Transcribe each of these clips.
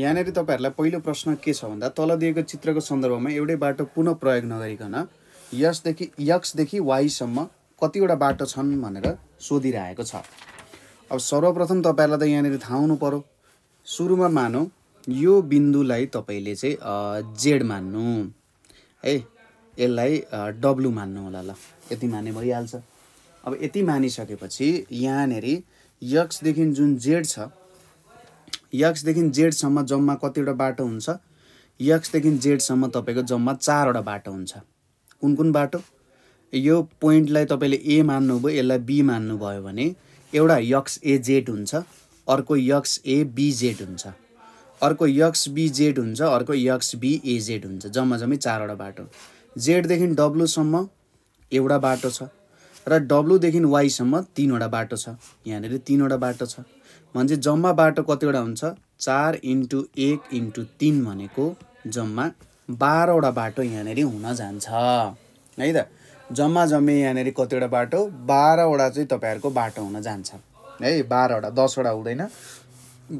यहाँनिर तपाईँहरूलाई पहिलो प्रश्न के छ भन्दा तल दिएको चित्रको सन्दर्भमा एउटै बाटो पुनः प्रयोग नगरिकन यसदेखि यक्सदेखि वाइसम्म कतिवटा बाटो छन् भनेर सोधिरहेको छ अब सर्वप्रथम तपाईँहरूलाई त यहाँनिर थाहा हुनु पऱ्यो सुरुमा मानौँ यो बिन्दुलाई तपाईँले चाहिँ जेड मान्नु है यसलाई डब्लु मान्नु होला ल यति माने भइहाल्छ अब यति मानिसकेपछि यहाँनिर यक्सदेखि जुन जेड छ यक्सदेखि जेडसम्म जम्मा कतिवटा बाटो हुन्छ यक्सदेखि जेडसम्म तपाईँको जम्मा चारवटा बाटो हुन्छ कुन कुन बाटो यो पोइन्टलाई तपाईँले ए मान्नुभयो यसलाई बी मान्नुभयो भने एउटा यक्स ए जेड हुन्छ अर्को यक्स ए बी जेड हुन्छ अर्को यक्स बी जेड हुन्छ अर्को यक्स बी ए जेड हुन्छ जम्मा जम्मै चारवटा बाटो जेडदेखि डब्लुसम्म एउटा बाटो छ र डब्लुदेखि वाईसम्म तिनवटा बाटो छ यहाँनिर तिनवटा बाटो छ भने जम्मा बाटो कतिवटा हुन्छ चार इन्टु एक इन्टु तिन भनेको जम्मा बाह्रवटा बाटो यहाँनिर हुन जान्छ है त जम्मा जम्मे यहाँनिर कतिवटा बाटो बाह्रवटा चाहिँ तपाईँहरूको बाटो हुन जान्छ है बाह्रवटा दसवटा हुँदैन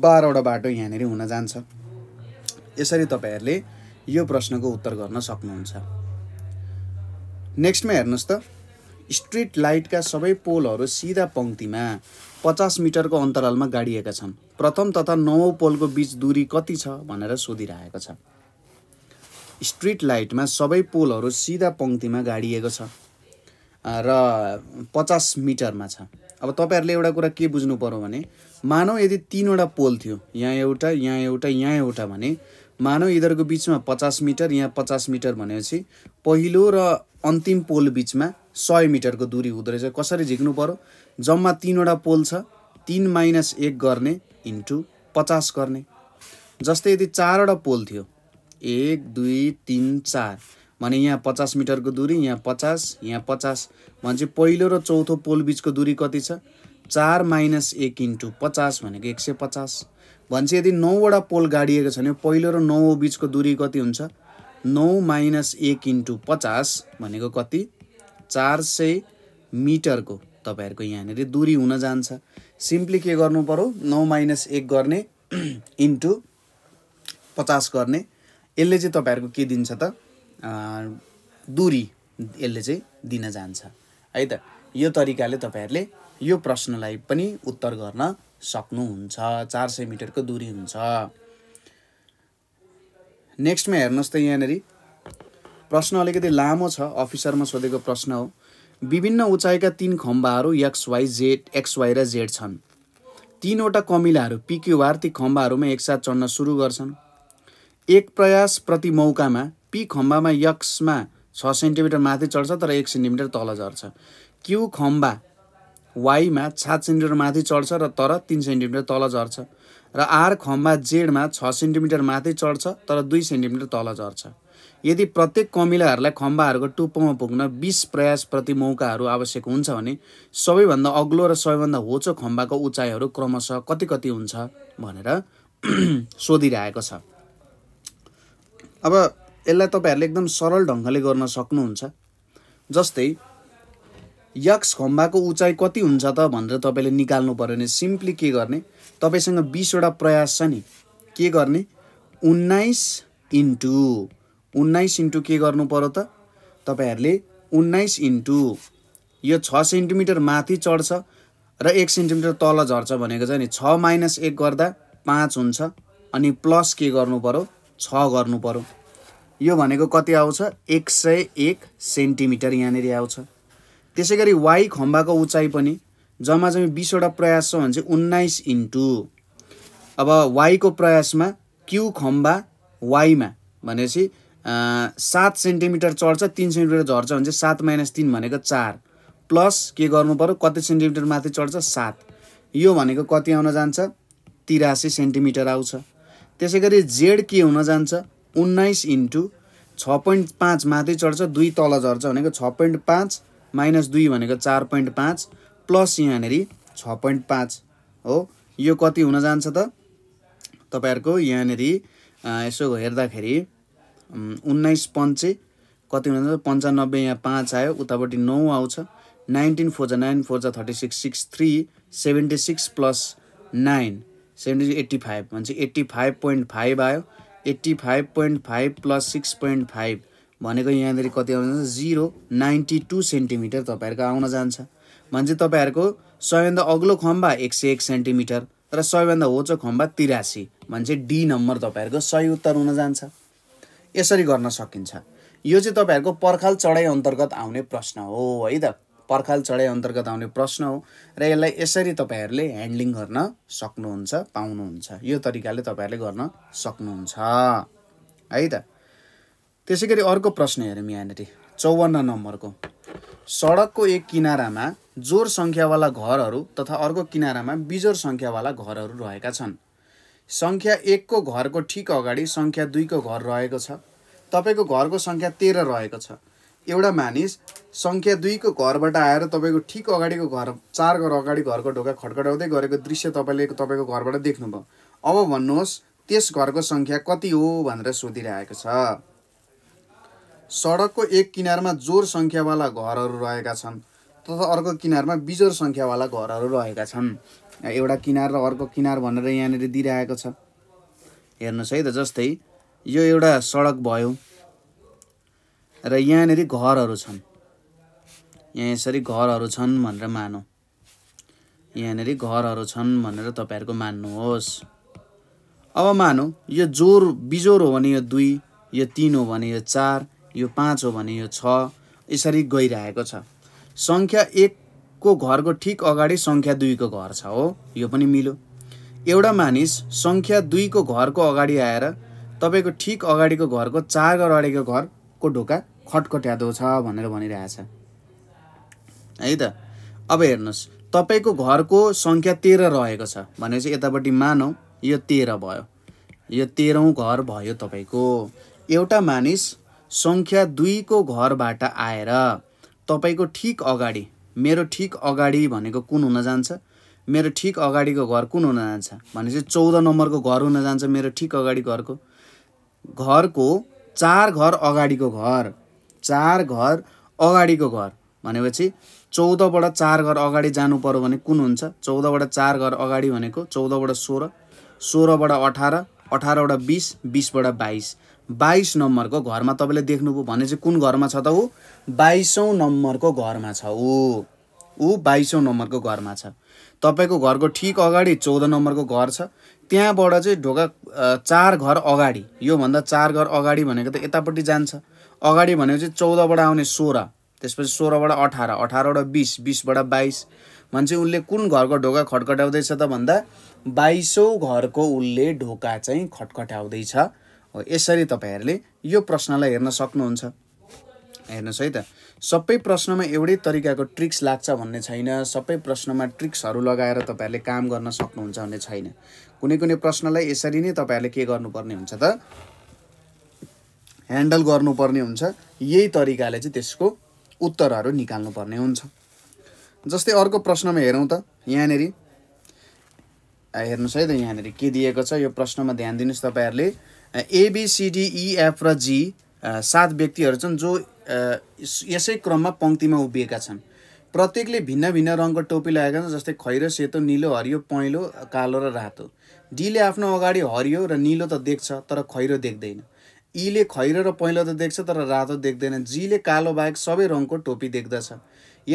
बाह्रवटा बाटो यहाँनिर हुन जान्छ यसरी तपाईँहरूले यो प्रश्नको उत्तर गर्न सक्नुहुन्छ नेक्स्टमा हेर्नुहोस् त स्ट्रिट लाइटका सबै पोलहरू सिधा पङ्क्तिमा पचास मिटरको अन्तरालमा गाडिएका छन् प्रथम तथा नौ पोलको बिच दूरी कति छ भनेर सोधिरहेको छ स्ट्रिट लाइटमा सबै पोलहरू सिधा पङ्क्तिमा गाडिएको छ र पचास मिटरमा छ अब तपाईँहरूले एउटा कुरा के बुझ्नु पऱ्यो भने मानव यदि तिनवटा पोल थियो यहाँ एउटा यहाँ एउटा यहाँ एउटा भने मानौ यिनीहरूको बिचमा पचास मिटर यहाँ पचास मिटर भनेपछि पहिलो र अन्तिम पोल बिचमा सय मिटरको दुरी हुँदो रहेछ कसरी झिक्नु पऱ्यो जम्मा तिनवटा पोल छ तिन माइनस एक गर्ने इन्टु पचास गर्ने जस्तै यदि चारवटा पोल थियो एक दुई तिन चार भने यहाँ पचास मिटरको दुरी यहाँ पचास यहाँ पचास भनेपछि पहिलो र चौथो पोल बिचको दुरी कति छ चार माइनस एक इन्टु पचास भनेको एक सय पचास भनेपछि यदि नौवटा पोल गाडिएको छ भने पहिलो र नौ बिचको दुरी कति हुन्छ नौ माइनस एक इन्टु पचास भनेको कति चार सय मिटरको तपाईँहरूको यहाँनिर दुरी हुन जान्छ सिम्पली के गर्नु पऱ्यो नौ माइनस एक गर्ने इन्टु पचास गर्ने यसले चाहिँ तपाईँहरूको के दिन्छ त दुरी यसले चाहिँ दिन जान्छ है त यो तरिकाले तपाईँहरूले यो प्रश्नलाई पनि उत्तर गर्न सक्नुहुन्छ चार सय मिटरको दुरी हुन्छ नेक्स्टमा हेर्नुहोस् त यहाँनिर प्रश्न अलिकति लामो छ अफिसरमा सोधेको प्रश्न हो विभिन्न उचाइका तिन खम्बाहरू एक्स जेड एक्सवाई र जेड छन् तिनवटा कमिलाहरू पिक्युआर ती खम्बाहरूमा एकसाथ चढ्न सुरु गर्छन् एक प्रयास प्रति मौकामा पी खम्बामा यक्समा छ सेन्टिमिटर माथि चढ्छ तर एक सेन्टिमिटर तल झर्छ क्यु खम्बा वाइमा सात सेन्टिमिटर माथि चढ्छ र तर तिन सेन्टिमिटर तल झर्छ र आर खम्बा जेडमा छ सेन्टिमिटर माथि चढ्छ तर दुई सेन्टिमिटर तल झर्छ यदि प्रत्येक कमिलाहरूलाई खम्बाहरूको टुप्पोमा पुग्न बिस प्रयास प्रति मौकाहरू आवश्यक हुन्छ भने सबैभन्दा अग्लो र सबैभन्दा होचो खम्बाको उचाइहरू क्रमशः कति कति हुन्छ भनेर सोधिरहेको छ अब यसलाई तपाईँहरूले एकदम सरल ढङ्गले गर्न सक्नुहुन्छ जस्तै यक्स खम्बाको उचाइ कति हुन्छ त भनेर तपाईँले निकाल्नु पऱ्यो भने सिम्पली के गर्ने तपाईँसँग बिसवटा प्रयास छ नि के गर्ने उन्नाइस इन्टु उन्नाइस इन्टु के गर्नु पर्यो त तपाईँहरूले उन्नाइस इन्टु यो छ सेन्टिमिटर माथि चढ्छ र एक सेन्टिमिटर तल झर्छ भनेको चाहिँ नि छ माइनस एक गर्दा पाँच हुन्छ अनि प्लस के गर्नु पर्यो छ गर्नु पर्यो यो भनेको कति आउँछ एक सय एक सेन्टिमिटर यहाँनिर आउँछ त्यसै गरी वाइ खम्बाको उचाइ पनि जम्मा जम्मी बिसवटा प्रयास छ भने चाहिँ उन्नाइस इन्टु अब वाइको प्रयासमा क्यु खम्बा वाइमा भनेपछि सात सेन्टिमिटर चढ्छ तिन सेन्टिमिटर झर्छ भने चाहिँ सात माइनस तिन भनेको चार प्लस के गर्नु पऱ्यो कति सेन्टिमिटर माथि चढ्छ सात यो भनेको कति आउन जान्छ तिरासी सेन्टिमिटर आउँछ त्यसै गरी जेड के हुन जान्छ उन्नाइस इन्टु छ पोइन्ट पाँच माथि चढ्छ दुई तल झर्छ भनेको छ पोइन्ट पाँच माइनस दुई भनेको चार पोइन्ट पाँच प्लस यहाँनिर छ पोइन्ट पाँच हो यो कति हुन जान्छ त तपाईँहरूको यहाँनिर यसो हेर्दाखेरि उन्नाइस पन्चे कति हुन्छ पन्चानब्बे यहाँ पाँच आयो उतापट्टि नौ आउँछ नाइन्टिन फोर जा नाइन फोर जा thirty six six three seventy six plus nine seventy eighty five भन्छ एट्टी फाइभ पोइन्ट फाइभ आयो eighty five point five plus six point five भनेको यहाँनिर कति आउँछ जिरो नाइन्टी टू सेन्टिमिटर तपाईँहरूको आउन जान्छ भने चाहिँ तपाईँहरूको सबैभन्दा अग्लो खम्बा एक सय एक सेन्टिमिटर र सबैभन्दा होचो खम्बा तिरासी भने चाहिँ डी नम्बर तपाईँहरूको सही उत्तर हुन जान्छ यसरी गर्न सकिन्छ यो चाहिँ तपाईँहरूको पर्खाल चढाइ अन्तर्गत आउने प्रश्न हो है त पर्खाल चढाइ अन्तर्गत आउने प्रश्न हो र यसलाई यसरी तपाईँहरूले ह्यान्डलिङ गर्न सक्नुहुन्छ पाउनुहुन्छ यो तरिकाले तपाईँहरूले गर्न सक्नुहुन्छ है त त्यसै गरी अर्को प्रश्न हेरौँ यहाँनिर चौवन्न नम्बरको सडकको एक किनारामा जोर सङ्ख्यावाला घरहरू तथा अर्को किनारामा बिजोर सङ्ख्यावाला घरहरू रहेका छन् सङ्ख्या एकको घरको ठिक अगाडि सङ्ख्या दुईको घर रहेको छ तपाईँको घरको सङ्ख्या तेह्र रहेको छ एउटा मानिस सङ्ख्या दुईको घरबाट आएर तपाईँको ठिक अगाडिको घर चार घर अगाडि घरको ढोका खटखटाउँदै गरेको दृश्य तपाईँले तपाईँको घरबाट देख्नुभयो अब भन्नुहोस् त्यस घरको सङ्ख्या कति हो भनेर सोधिरहेको छ सडकको एक किनारमा जोर सङ्ख्यावाला घरहरू रहेका छन् तथा अर्को किनारमा बिजोर सङ्ख्यावाला घरहरू रहेका छन् एउटा किनार र अर्को किनार भनेर यहाँनिर दिइरहेको छ हेर्नुहोस् है त जस्तै यो एउटा सडक भयो र यहाँनिर घरहरू छन् यहाँ यसरी घरहरू छन् भनेर मानौँ यहाँनिर घरहरू छन् भनेर तपाईँहरूको मान्नुहोस् अब मानौँ यो जोर बिजोर हो भने यो दुई यो तिन हो भने यो चार यो पाँच हो भने यो छ यसरी गइरहेको छ सङ्ख्या एक को घरको ठिक अगाडि सङ्ख्या दुईको घर छ हो यो पनि मिल्यो एउटा मानिस सङ्ख्या दुईको घरको अगाडि आएर तपाईँको ठिक अगाडिको घरको चार घर अगाडिको घरको ढोका खटखट्यादो छ भनेर भनिरहेछ है त अब हेर्नुहोस् तपाईँको घरको सङ्ख्या तेह्र रहेको छ भनेपछि यतापट्टि मानौँ यो तेह्र भयो यो तेह्रौँ घर भयो तपाईँको एउटा मानिस सङ्ख्या दुईको घरबाट आएर तपाईँको ठिक अगाडि मेरो ठिक अगाडि भनेको कुन हुन जान्छ मेरो ठिक अगाडिको घर कुन हुन जान्छ भने चाहिँ चौध नम्बरको घर हुन जान्छ मेरो ठिक अगाडि घरको घरको चार घर अगाडिको घर चार घर अगाडिको घर भनेपछि चौधबाट चार घर अगाडि जानु पऱ्यो भने कुन हुन्छ चौधबाट चार घर अगाडि भनेको चौधबाट सोह्र सोह्रबाट अठार अठारबाट बिस बिसबाट बाइस बाइस नम्बरको घरमा तपाईँले देख्नुभयो भने चाहिँ कुन घरमा छ त ऊ बाइसौँ नम्बरको घरमा छ ऊ ऊ बाइसौँ नम्बरको घरमा छ तपाईँको घरको ठिक अगाडि चौध नम्बरको घर छ त्यहाँबाट चाहिँ ढोका चार घर अगाडि योभन्दा चार घर अगाडि भनेको त यतापट्टि जान्छ अगाडि भनेको चाहिँ चौधबाट आउने सोह्र त्यसपछि सोह्रबाट अठार अठारबाट बिस बिसबाट बाइस मान्छे उसले कुन घरको ढोका खटखटाउँदैछ त भन्दा बाइसौँ घरको उसले ढोका चाहिँ खटखटाउँदैछ यसरी तपाईँहरूले यो प्रश्नलाई हेर्न सक्नुहुन्छ हेर्नुहोस् है त सबै प्रश्नमा एउटै तरिकाको ट्रिक्स लाग्छ भन्ने छैन सबै प्रश्नमा ट्रिक्सहरू लगाएर तपाईँहरूले काम गर्न सक्नुहुन्छ भन्ने छैन कुनै कुनै प्रश्नलाई यसरी नै तपाईँहरूले के गर्नुपर्ने हुन्छ त ह्यान्डल गर्नुपर्ने हुन्छ यही तरिकाले चाहिँ त्यसको उत्तरहरू निकाल्नुपर्ने हुन्छ जस्तै अर्को प्रश्नमा हेरौँ त यहाँनिर हेर्नुहोस् है त यहाँनिर के दिएको छ यो प्रश्नमा ध्यान दिनुहोस् तपाईँहरूले एबिसिडिइएफ र जी सात व्यक्तिहरू छन् जो यसै क्रममा पङ्क्तिमा उभिएका छन् प्रत्येकले भिन्न भिन्न रङको टोपी लगाएका छन् जस्तै खैरो सेतो निलो हरियो पहेँलो कालो र रातो डीले आफ्नो अगाडि हरियो र निलो त देख्छ तर खैरो देख्दैन ईले खैरो र पहेँलो त देख्छ तर रातो देख्दैन जीले कालो बाहेक सबै रङको टोपी देख्दछ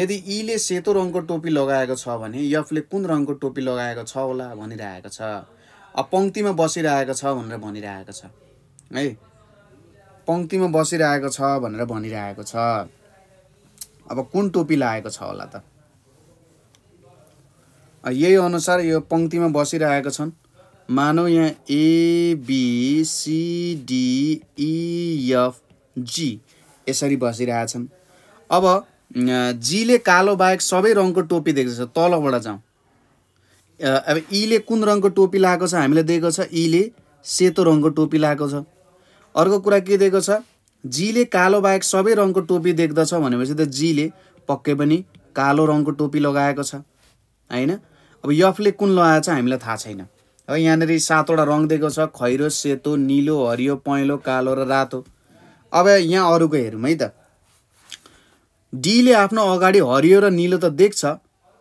यदि यीले सेतो रङको टोपी लगाएको छ भने यफले कुन रङको टोपी लगाएको छ होला भनिरहेको छ अब पङ्क्तिमा बसिरहेको छ भनेर भनिरहेको छ है पङ्क्तिमा बसिरहेको छ भनेर भनिरहेको छ अब कुन टोपी लगाएको छ होला त यही अनुसार यो पङ्क्तिमा बसिरहेको छन् मानौ यहाँ एबिसिडिइएफ जी e, यसरी बसिरहेछन् अब जीले कालो बाहेक सबै रङको टोपी देख्दैछ तलबाट जाउँ अब ईले e कुन रङको टोपी लगाएको छ हामीले दिएको छ ईले e सेतो रङको टोपी लगाएको छ अर्को कुरा के दिएको छ जीले कालो बाहेक सबै रङको टोपी देख्दछ भनेपछि त जीले पक्कै पनि कालो रङको टोपी लगाएको छ होइन अब यफले कुन लगाएको छ हामीलाई थाहा छैन अब यहाँनिर सातवटा रङ दिएको छ खैरो सेतो निलो हरियो पहेँलो कालो र रातो अब यहाँ अरूको हेरौँ है त डीले आफ्नो अगाडि हरियो र निलो त देख्छ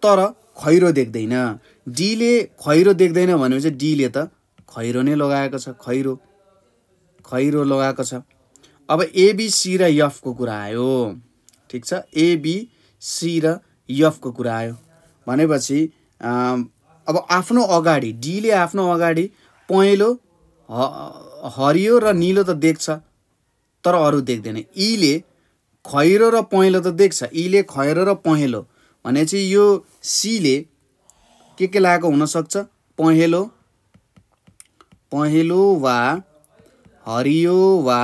तर खैरो देख्दैन डीले खैरो देख्दैन भनेपछि डीले त खैरो नै लगाएको छ खैरो खैरो लगाएको छ अब एबिसी र यफको कुरा आयो ठिक छ एबिसी र यफको कुरा आयो भनेपछि अब आफ्नो अगाडि डीले आफ्नो अगाडि पहेँलो हरियो र निलो त देख्छ तर अरू देख्दैन यीले e खैरो र पहेँलो त देख्छ यीले e खैरो र पहेँलो भनेपछि यो सीले के के लगाएको हुनसक्छ पहेँलो पहेँलो वा हरियो वा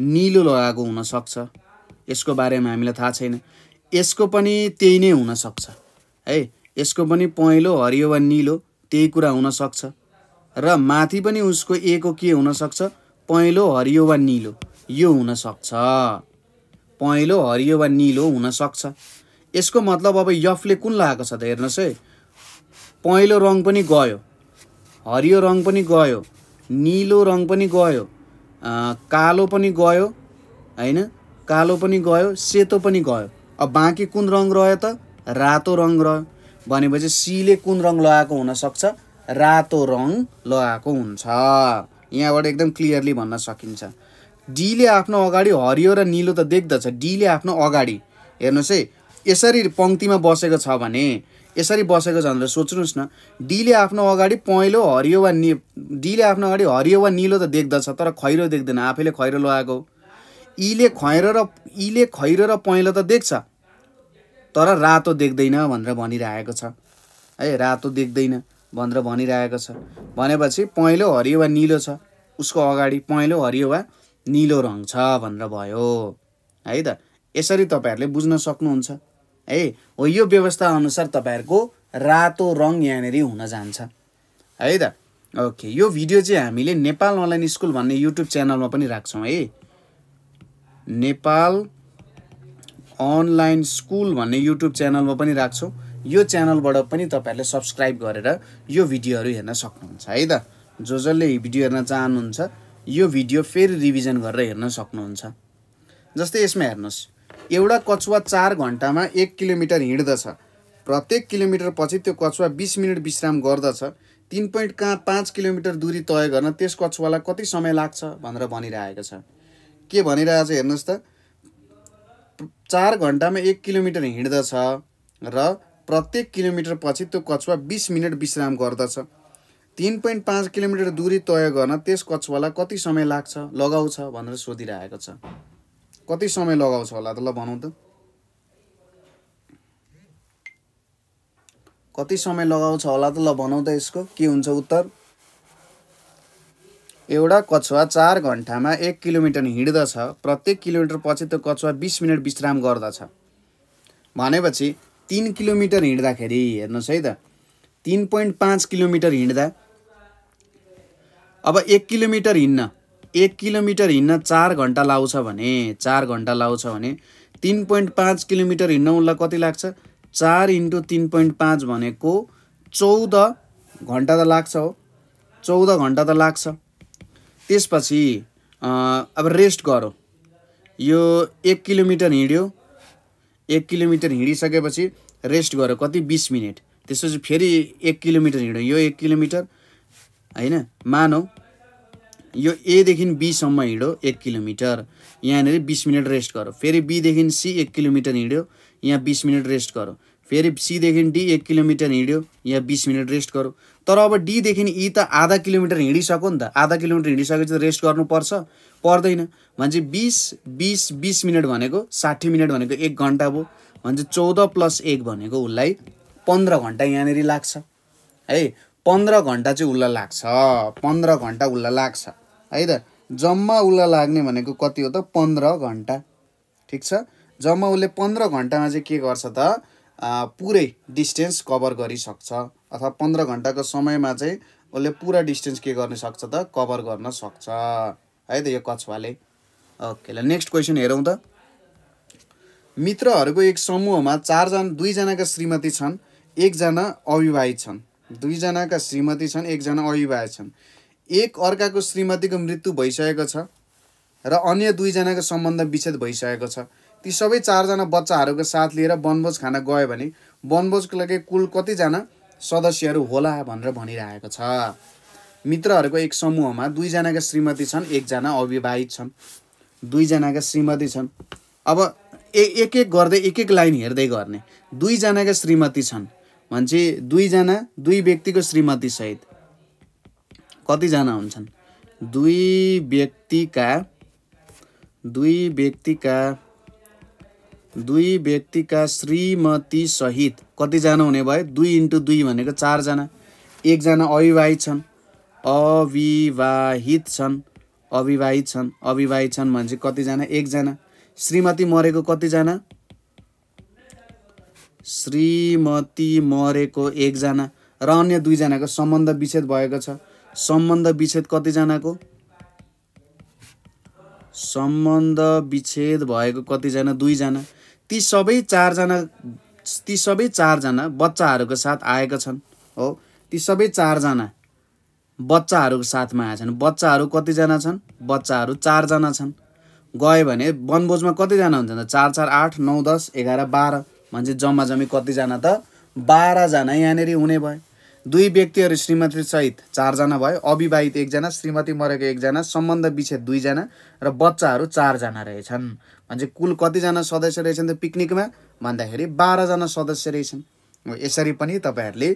निलो लगाएको हुनसक्छ यसको बारेमा हामीलाई थाहा छैन यसको पनि त्यही नै हुनसक्छ है यसको पनि पहेँलो हरियो वा निलो त्यही कुरा हुनसक्छ र माथि पनि उसको ए के हुनसक्छ पहेँलो हरियो वा निलो यो हुनसक्छ पहेँलो हरियो वा निलो हुनसक्छ यसको मतलब अब यफले कुन लगाएको छ त हेर्नुहोस् है पहेँलो रङ पनि गयो हरियो रङ पनि गयो निलो रङ पनि गयो कालो पनि गयो होइन कालो पनि गयो सेतो पनि गयो अब बाँकी कुन रङ रह्यो त रातो रङ रह्यो भनेपछि सीले कुन रङ लगाएको हुनसक्छ रातो रङ लगाएको हुन्छ यहाँबाट एकदम क्लियरली भन्न सकिन्छ डीले आफ्नो अगाडि हरियो र निलो त देख्दछ डीले आफ्नो अगाडि हेर्नुहोस् है यसरी पङ्क्तिमा बसेको छ भने यसरी बसेको छ भनेर सोच्नुहोस् न डीले आफ्नो अगाडि पहेँलो हरियो वा नि डीले आफ्नो अगाडि हरियो वा निलो त देख्दछ तर खैरो देख्दैन आफैले खैरो लगाएको इले खैरो र इले खैरो र पहेँलो त देख्छ तर रातो देख्दैन भनेर भनिरहेको छ है रातो देख्दैन भनेर भनिरहेको छ भनेपछि पहेँलो हरियो वा निलो छ उसको अगाडि पहेँलो हरियो वा निलो रङ छ भनेर भयो है त यसरी तपाईँहरूले बुझ्न सक्नुहुन्छ है हो यो व्यवस्था अनुसार तपाईँहरूको रातो रङ यहाँनिर हुन जान्छ है त ओके यो भिडियो चाहिँ हामीले नेपाल अनलाइन स्कुल भन्ने युट्युब च्यानलमा पनि राख्छौँ है नेपाल अनलाइन स्कुल भन्ने युट्युब च्यानलमा पनि राख्छौँ यो च्यानलबाट पनि तपाईँहरूले सब्सक्राइब गरेर यो भिडियोहरू हेर्न सक्नुहुन्छ है त जो जसले भिडियो हेर्न चाहनुहुन्छ यो भिडियो फेरि रिभिजन गरेर हेर्न सक्नुहुन्छ जस्तै यसमा हेर्नुहोस् एउटा कछुवा चार घन्टामा एक किलोमिटर हिँड्दछ प्रत्येक किलोमिटरपछि त्यो कछुवा बिस मिनट विश्राम गर्दछ तिन पोइन्ट कहाँ पाँच किलोमिटर दुरी तय गर्न त्यस कछुवालाई कति समय लाग्छ भनेर भनिरहेको छ के भनिरहेको छ हेर्नुहोस् त चार घन्टामा एक किलोमिटर हिँड्दछ र प्रत्येक किलोमिटरपछि त्यो कछुवा बिस मिनट विश्राम गर्दछ तिन पोइन्ट पाँच किलोमिटर दुरी तय गर्न त्यस कछुवालाई कति समय लाग्छ लगाउँछ भनेर सोधिरहेको छ कति समय लगाउँछ होला त ल भनौँ त कति समय लगाउँछ होला त ल भनौँ त यसको के हुन्छ उत्तर एउटा कछुवा चार घन्टामा एक किलोमिटर हिँड्दछ प्रत्येक किलोमिटर पछि त्यो कछुवा बिस मिनट विश्राम गर्दछ भनेपछि तिन किलोमिटर हिँड्दाखेरि हेर्नुहोस् है त तिन पोइन्ट पाँच किलोमिटर हिँड्दा अब एक किलोमिटर हिँड्न एक किलोमिटर हिँड्न चार घन्टा लाउँछ भने चार घन्टा लाउँछ भने तिन पोइन्ट पाँच किलोमिटर हिँड्न उसलाई कति लाग्छ चार इन्टु तिन पोइन्ट पाँच भनेको चौध घन्टा त लाग्छ हो चौध घन्टा त लाग्छ त्यसपछि अब रेस्ट गरौँ यो एक किलोमिटर हिँड्यो एक किलोमिटर हिँडिसकेपछि रेस्ट गऱ्यो कति बिस मिनट त्यसपछि फेरि एक किलोमिटर हिँड्यो यो एक किलोमिटर होइन मानौ यो एदेखि बीसम्म हिँड्यो एक किलोमिटर यहाँनिर बिस मिनट रेस्ट गर फेरि बीदेखि सी एक किलोमिटर हिँड्यो यहाँ बिस मिनट रेस्ट गर फेरि सीदेखि डी एक किलोमिटर हिँड्यो यहाँ बिस मिनट रेस्ट गरौँ तर अब डीदेखि ई e त आधा किलोमिटर हिँडिसक्यो नि त आधा किलोमिटर हिँडिसकेपछि त रेस्ट गर्नुपर्छ पर्दैन भने बिस बिस बिस मिनट भनेको साठी मिनट भनेको एक घन्टा भयो भने चाहिँ चौध प्लस एक भनेको उसलाई पन्ध्र घन्टा यहाँनिर लाग्छ है पन्ध्र घन्टा चाहिँ उसलाई लाग्छ पन्ध्र घन्टा उसलाई लाग्छ है त जम्मा उसलाई लाग्ने भनेको कति हो त पन्ध्र घन्टा ठिक छ जम्मा उसले पन्ध्र घन्टामा चाहिँ के गर्छ त पुरै डिस्टेन्स कभर गरिसक्छ अथवा पन्ध्र घन्टाको समयमा चाहिँ उसले पुरा डिस्टेन्स के गर्न सक्छ त कभर गर्न सक्छ है त यो कछुवाले ओके ल नेक्स्ट क्वेसन हेरौँ त मित्रहरूको एक समूहमा चारजना दुईजनाका श्रीमती छन् एकजना अविवाहित छन् दुईजनाका श्रीमती छन् एकजना अविवाहित छन् एक अर्काको श्रीमतीको मृत्यु भइसकेको छ र अन्य दुईजनाको सम्बन्ध विच्छेद भइसकेको छ ती सबै चारजना बच्चाहरूको साथ लिएर वनभोज खान गयो भने वनभोजको लागि कुल कतिजना सदस्यहरू होला भनेर भनिरहेको छ मित्रहरूको एक समूहमा दुईजनाका श्रीमती छन् एकजना अविवाहित छन् दुईजनाका श्रीमती छन् अब ए एक एक गर्दै एक एक लाइन हेर्दै गर्ने दुईजनाका श्रीमती छन् भने चाहिँ दुईजना दुई व्यक्तिको श्रीमतीसहित कतिजना हुन्छन् दुई व्यक्तिका दुई व्यक्तिका दुई व्यक्तिका श्रीमती सहित कतिजना हुने भयो दुई इन्टु दुई भनेको चारजना एकजना अविवाहित छन् अविवाहित छन् अविवाहित छन् अविवाहित छन् भने चाहिँ कतिजना एकजना श्रीमती मरेको कतिजना श्रीमती मरेको एकजना र अन्य दुईजनाको सम्बन्ध विच्छेद भएको छ सम्बन्ध विच्छेद कतिजनाको सम्बन्ध विच्छेद भएको कतिजना दुईजना ती सबै चारजना ती सबै चारजना बच्चाहरूको साथ आएका छन् हो ती सबै चारजना बच्चाहरूको साथमा आएछन् बच्चाहरू कतिजना छन् बच्चाहरू चारजना छन् गयो भने वनभोजमा कतिजना हुन्छ त चार चार आठ नौ दस एघार बाह्र भने चाहिँ जम्मा जम्मी कतिजना त बाह्रजना यहाँनिर हुने भयो दुई व्यक्तिहरू श्रीमती सहित चारजना भयो अविवाहित एकजना श्रीमती मरेको एकजना सम्बन्ध विच्छेद दुईजना र बच्चाहरू चारजना रहेछन् भने कुल कतिजना सदस्य रहेछन् त पिकनिकमा भन्दाखेरि बाह्रजना सदस्य रहेछन् यसरी पनि तपाईँहरूले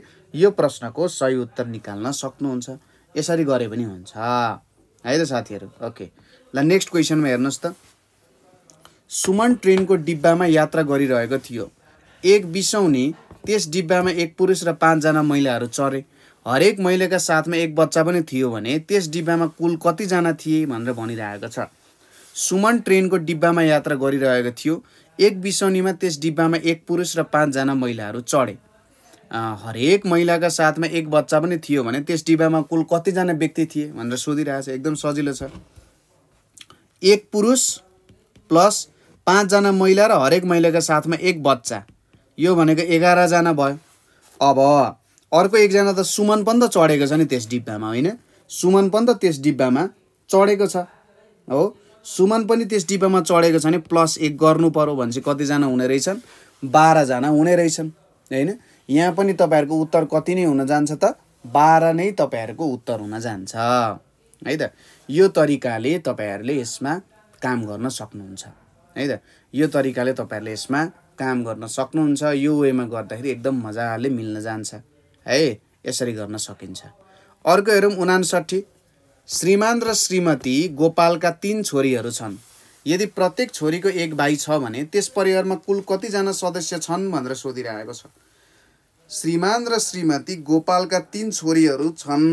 यो प्रश्नको सही उत्तर निकाल्न सक्नुहुन्छ यसरी गरे पनि हुन्छ है त साथीहरू ओके ल नेक्स्ट क्वेसनमा हेर्नुहोस् त सुमन ट्रेनको डिब्बामा यात्रा गरिरहेको थियो एक बिसौनी त्यस डिब्बामा एक पुरुष र पाँचजना महिलाहरू चढे हरेक महिलाका साथमा एक बच्चा पनि थियो भने त्यस डिब्बामा कुल कतिजना थिए भनेर भनिरहेको छ सुमन ट्रेनको डिब्बामा यात्रा गरिरहेको थियो एक बिसौनीमा त्यस डिब्बामा एक पुरुष र पाँचजना महिलाहरू चढे हरेक महिलाका साथमा एक बच्चा पनि थियो भने त्यस डिब्बामा कुल कतिजना व्यक्ति थिए भनेर सोधिरहेको छ एकदम सजिलो छ एक पुरुष प्लस पाँचजना महिला र हरेक महिलाका साथमा एक बच्चा यो भनेको एघारजना भयो अब अर्को एकजना त सुमन पनि त चढेको छ नि त्यस डिब्बामा होइन सुमन पनि त त्यस डिब्बामा चढेको छ हो सुमन पनि त्यस डिब्बामा चढेको छ भने प्लस एक गर्नु पऱ्यो भने चाहिँ कतिजना हुने रहेछन् बाह्रजना हुने रहेछन् होइन यहाँ पनि तपाईँहरूको उत्तर कति नै हुन जान्छ त बाह्र नै तपाईँहरूको उत्तर हुन जान्छ है त यो तरिकाले तपाईँहरूले यसमा काम गर्न सक्नुहुन्छ है त यो तरिकाले तपाईँहरूले यसमा काम गर्न सक्नुहुन्छ यो वेमा गर्दाखेरि एकदम मजाले मिल्न जान्छ है यसरी गर्न सकिन्छ अर्को हेरौँ उनासठी श्रीमान र श्रीमती गोपालका तिन छोरीहरू छन् यदि प्रत्येक छोरीको एक भाइ छ भने त्यस परिवारमा कुल कतिजना सदस्य छन् भनेर सोधिरहेको छ श्रीमान र श्रीमती गोपालका तिन छोरीहरू छन्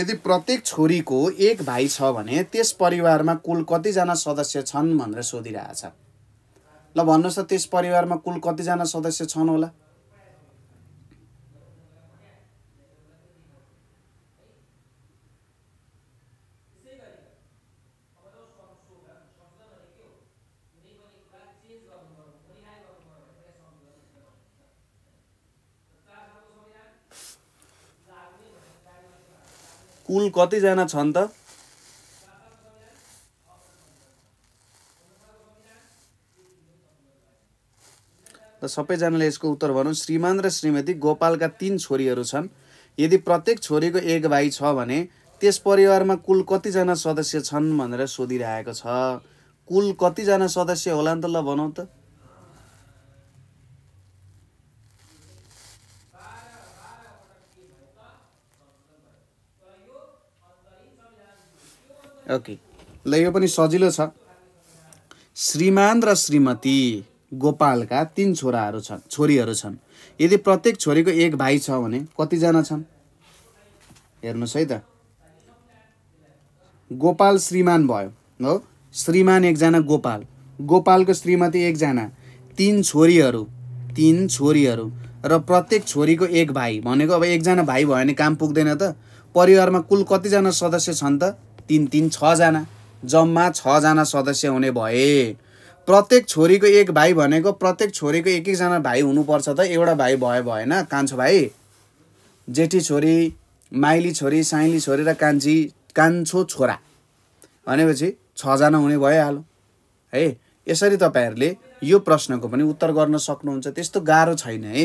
यदि प्रत्येक छोरीको एक भाइ छ भने त्यस परिवारमा कुल कतिजना सदस्य छन् भनेर सोधिरहेछ ल भन्नुहोस् त त्यस परिवारमा कुल कतिजना सदस्य छन् होला कुल कतिजना छन् त त सबैजनाले यसको उत्तर भनौँ श्रीमान र श्रीमती गोपालका तिन छोरीहरू छन् यदि प्रत्येक छोरीको एक भाइ छ भने त्यस परिवारमा कुल कतिजना सदस्य छन् भनेर सोधिरहेको छ कुल कतिजना सदस्य होला नि त ल भनौँ त ओके ल यो पनि सजिलो छ श्रीमान र श्रीमती गोपालका तिन छोराहरू छन् छोरीहरू छन् यदि प्रत्येक छोरीको एक भाइ छ भने कतिजना छन् हेर्नुहोस् है त गोपाल श्रीमान भयो हो श्रीमान एकजना गोपाल गोपालको श्रीमती एकजना तिन छोरीहरू तिन छोरीहरू र प्रत्येक छोरीको एक भाइ भनेको अब एकजना भाइ भयो भने काम पुग्दैन त परिवारमा कुल कतिजना सदस्य छन् त तिन तिन छजना जम्मा छजना सदस्य हुने भए प्रत्येक छोरीको एक भाइ भनेको प्रत्येक छोरीको एक एकजना भाइ हुनुपर्छ त एउटा भाइ भयो भएन कान्छो भाइ जेठी छोरी माइली छोरी साइली छोरी र कान्छी कान्छो छोरा भनेपछि छजना हुने भइहाल्यो है यसरी तपाईँहरूले यो प्रश्नको पनि उत्तर गर्न सक्नुहुन्छ त्यस्तो गाह्रो छैन है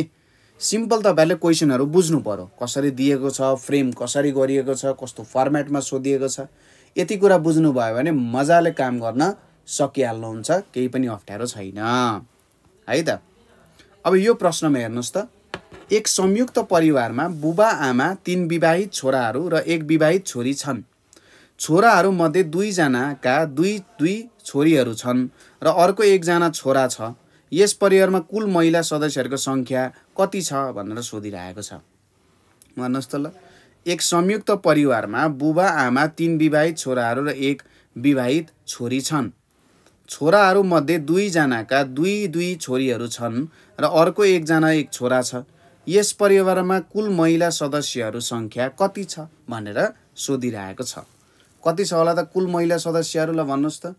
सिम्पल तपाईँहरूले क्वेसनहरू बुझ्नु पऱ्यो कसरी दिएको छ फ्रेम कसरी गरिएको छ कस्तो फर्मेटमा सोधिएको छ यति कुरा बुझ्नुभयो भने मजाले काम गर्न सकिहाल्नुहुन्छ केही पनि अप्ठ्यारो छैन है त अब यो प्रश्नमा हेर्नुहोस् त एक संयुक्त परिवारमा बुबा आमा तिन विवाहित छोराहरू र एक विवाहित छोरी छन् छोराहरूमध्ये दुईजनाका दुई दुई छोरीहरू छन् र अर्को एकजना छोरा छ यस परिवारमा कुल महिला सदस्यहरूको सङ्ख्या कति छ भनेर सोधिरहेको छ भन्नुहोस् त ल एक संयुक्त परिवारमा बुबा आमा तिन विवाहित छोराहरू र एक विवाहित छोरी छन् छोराहरूमध्ये दुईजनाका दुई दुई छोरीहरू छन् र अर्को एकजना एक छोरा छ यस परिवारमा कुल महिला सदस्यहरू सङ्ख्या कति छ भनेर सोधिरहेको छ कति छ होला त कुल महिला सदस्यहरूलाई भन्नुहोस् त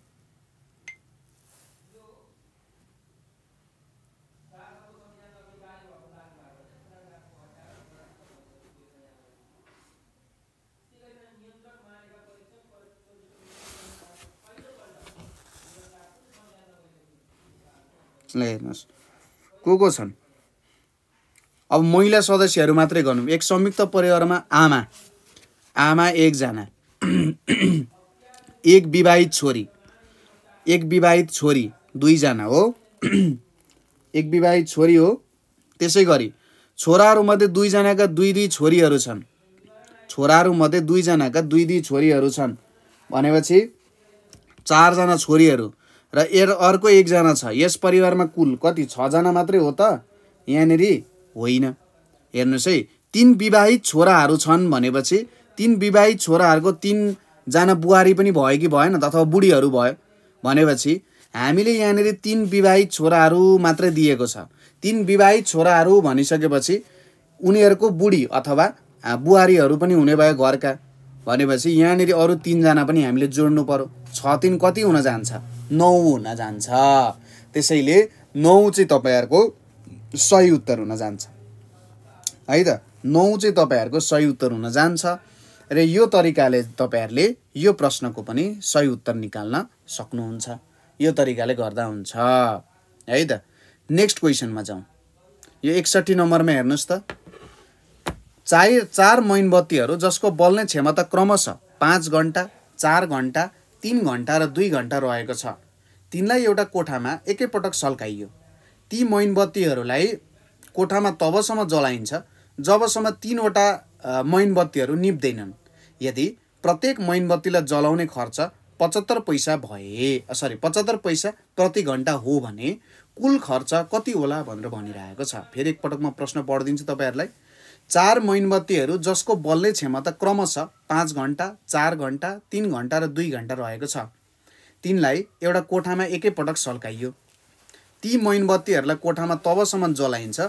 ल हेर्नुहोस् को को छन् अब महिला सदस्यहरू मात्रै गर्नु एक संयुक्त परिवारमा आमा आमा एकजना एक विवाहित छोरी एक विवाहित छोरी दुईजना हो एक विवाहित छोरी हो त्यसै गरी छोराहरूमध्ये दुईजनाका दुई दुई छोरीहरू छन् छोराहरूमध्ये दुईजनाका दुई दुई छोरीहरू छन् भनेपछि चारजना छोरीहरू र एर अर्को एकजना छ यस परिवारमा कुल कति छजना मात्रै हो त यहाँनिर होइन हेर्नुहोस् है तिन विवाहित छोराहरू छन् भनेपछि तिन विवाहित छोराहरूको तिनजना बुहारी पनि भयो कि भएन अथवा बुढीहरू भयो भनेपछि हामीले यहाँनिर तिन विवाहित छोराहरू मात्रै दिएको छ तिन विवाहित छोराहरू भनिसकेपछि उनीहरूको बुढी अथवा बुहारीहरू पनि हुने भयो घरका भनेपछि यहाँनिर अरू तिनजना पनि हामीले जोड्नु पऱ्यो छ तिन कति हुन जान्छ नौ हुन जान्छ त्यसैले नौ चाहिँ तपाईँहरूको सही उत्तर हुन जान्छ है त नौ चाहिँ तपाईँहरूको सही उत्तर हुन जान्छ र यो तरिकाले तपाईँहरूले यो प्रश्नको पनि सही उत्तर निकाल्न सक्नुहुन्छ यो तरिकाले गर्दा हुन्छ है त नेक्स्ट क्वेसनमा जाउँ यो एकसट्ठी नम्बरमा हेर्नुहोस् त चार चार मैनबत्तीहरू जसको बल्ने क्षमता क्रमशः पाँच घन्टा चार घन्टा तिन घन्टा र दुई घन्टा रहेको छ तिनलाई एउटा कोठामा एकैपटक सल्काइयो ती मैनबत्तीहरूलाई कोठामा तबसम्म जलाइन्छ जबसम्म तिनवटा मैनबत्तीहरू निप्दैनन् यदि प्रत्येक मैनबत्तीलाई जलाउने खर्च पचहत्तर पैसा भए सरी पचहत्तर पैसा प्रति घन्टा हो भने कुल खर्च कति होला भनेर भनिरहेको छ फेरि एकपटक म प्रश्न पढिदिन्छु तपाईँहरूलाई चार मैनबत्तीहरू जसको बल्ने क्षमता क्रमशः पाँच घन्टा चार घन्टा तिन घन्टा र दुई घन्टा रहेको छ तिनलाई एउटा कोठामा एकैपटक सल्काइयो ती मैनबत्तीहरूलाई कोठामा तबसम्म जलाइन्छ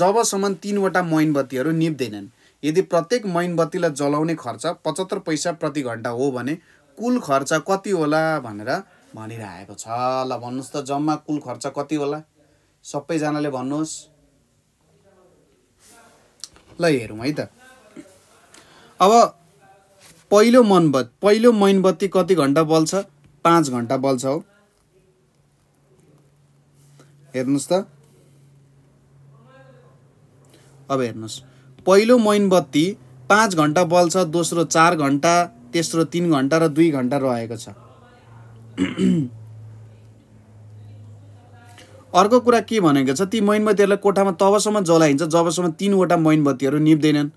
जबसम्म तिनवटा मैनबत्तीहरू निप्दैनन् यदि प्रत्येक मैनबत्तीलाई जलाउने खर्च पचहत्तर पैसा प्रति घन्टा हो भने कुल खर्च कति होला भनेर भनिरहेको छ ल भन्नुहोस् त जम्मा कुल खर्च कति होला सबैजनाले भन्नुहोस् ल हेरौँ है त अब पहिलो मनबत् पहिलो मैनबत्ती कति घन्टा बल्छ पाँच घन्टा बल्छ हो हेर्नुहोस् त अब हेर्नुहोस् पहिलो मैनबत्ती पाँच घन्टा बल्छ दोस्रो चार घन्टा तेस्रो तिन घन्टा र दुई घन्टा रहेको छ अर्को कुरा के भनेको छ ती मैनबत्तीहरूलाई कोठामा तबसम्म जलाइन्छ जबसम्म तिनवटा मैनबत्तीहरू निप्दैनन्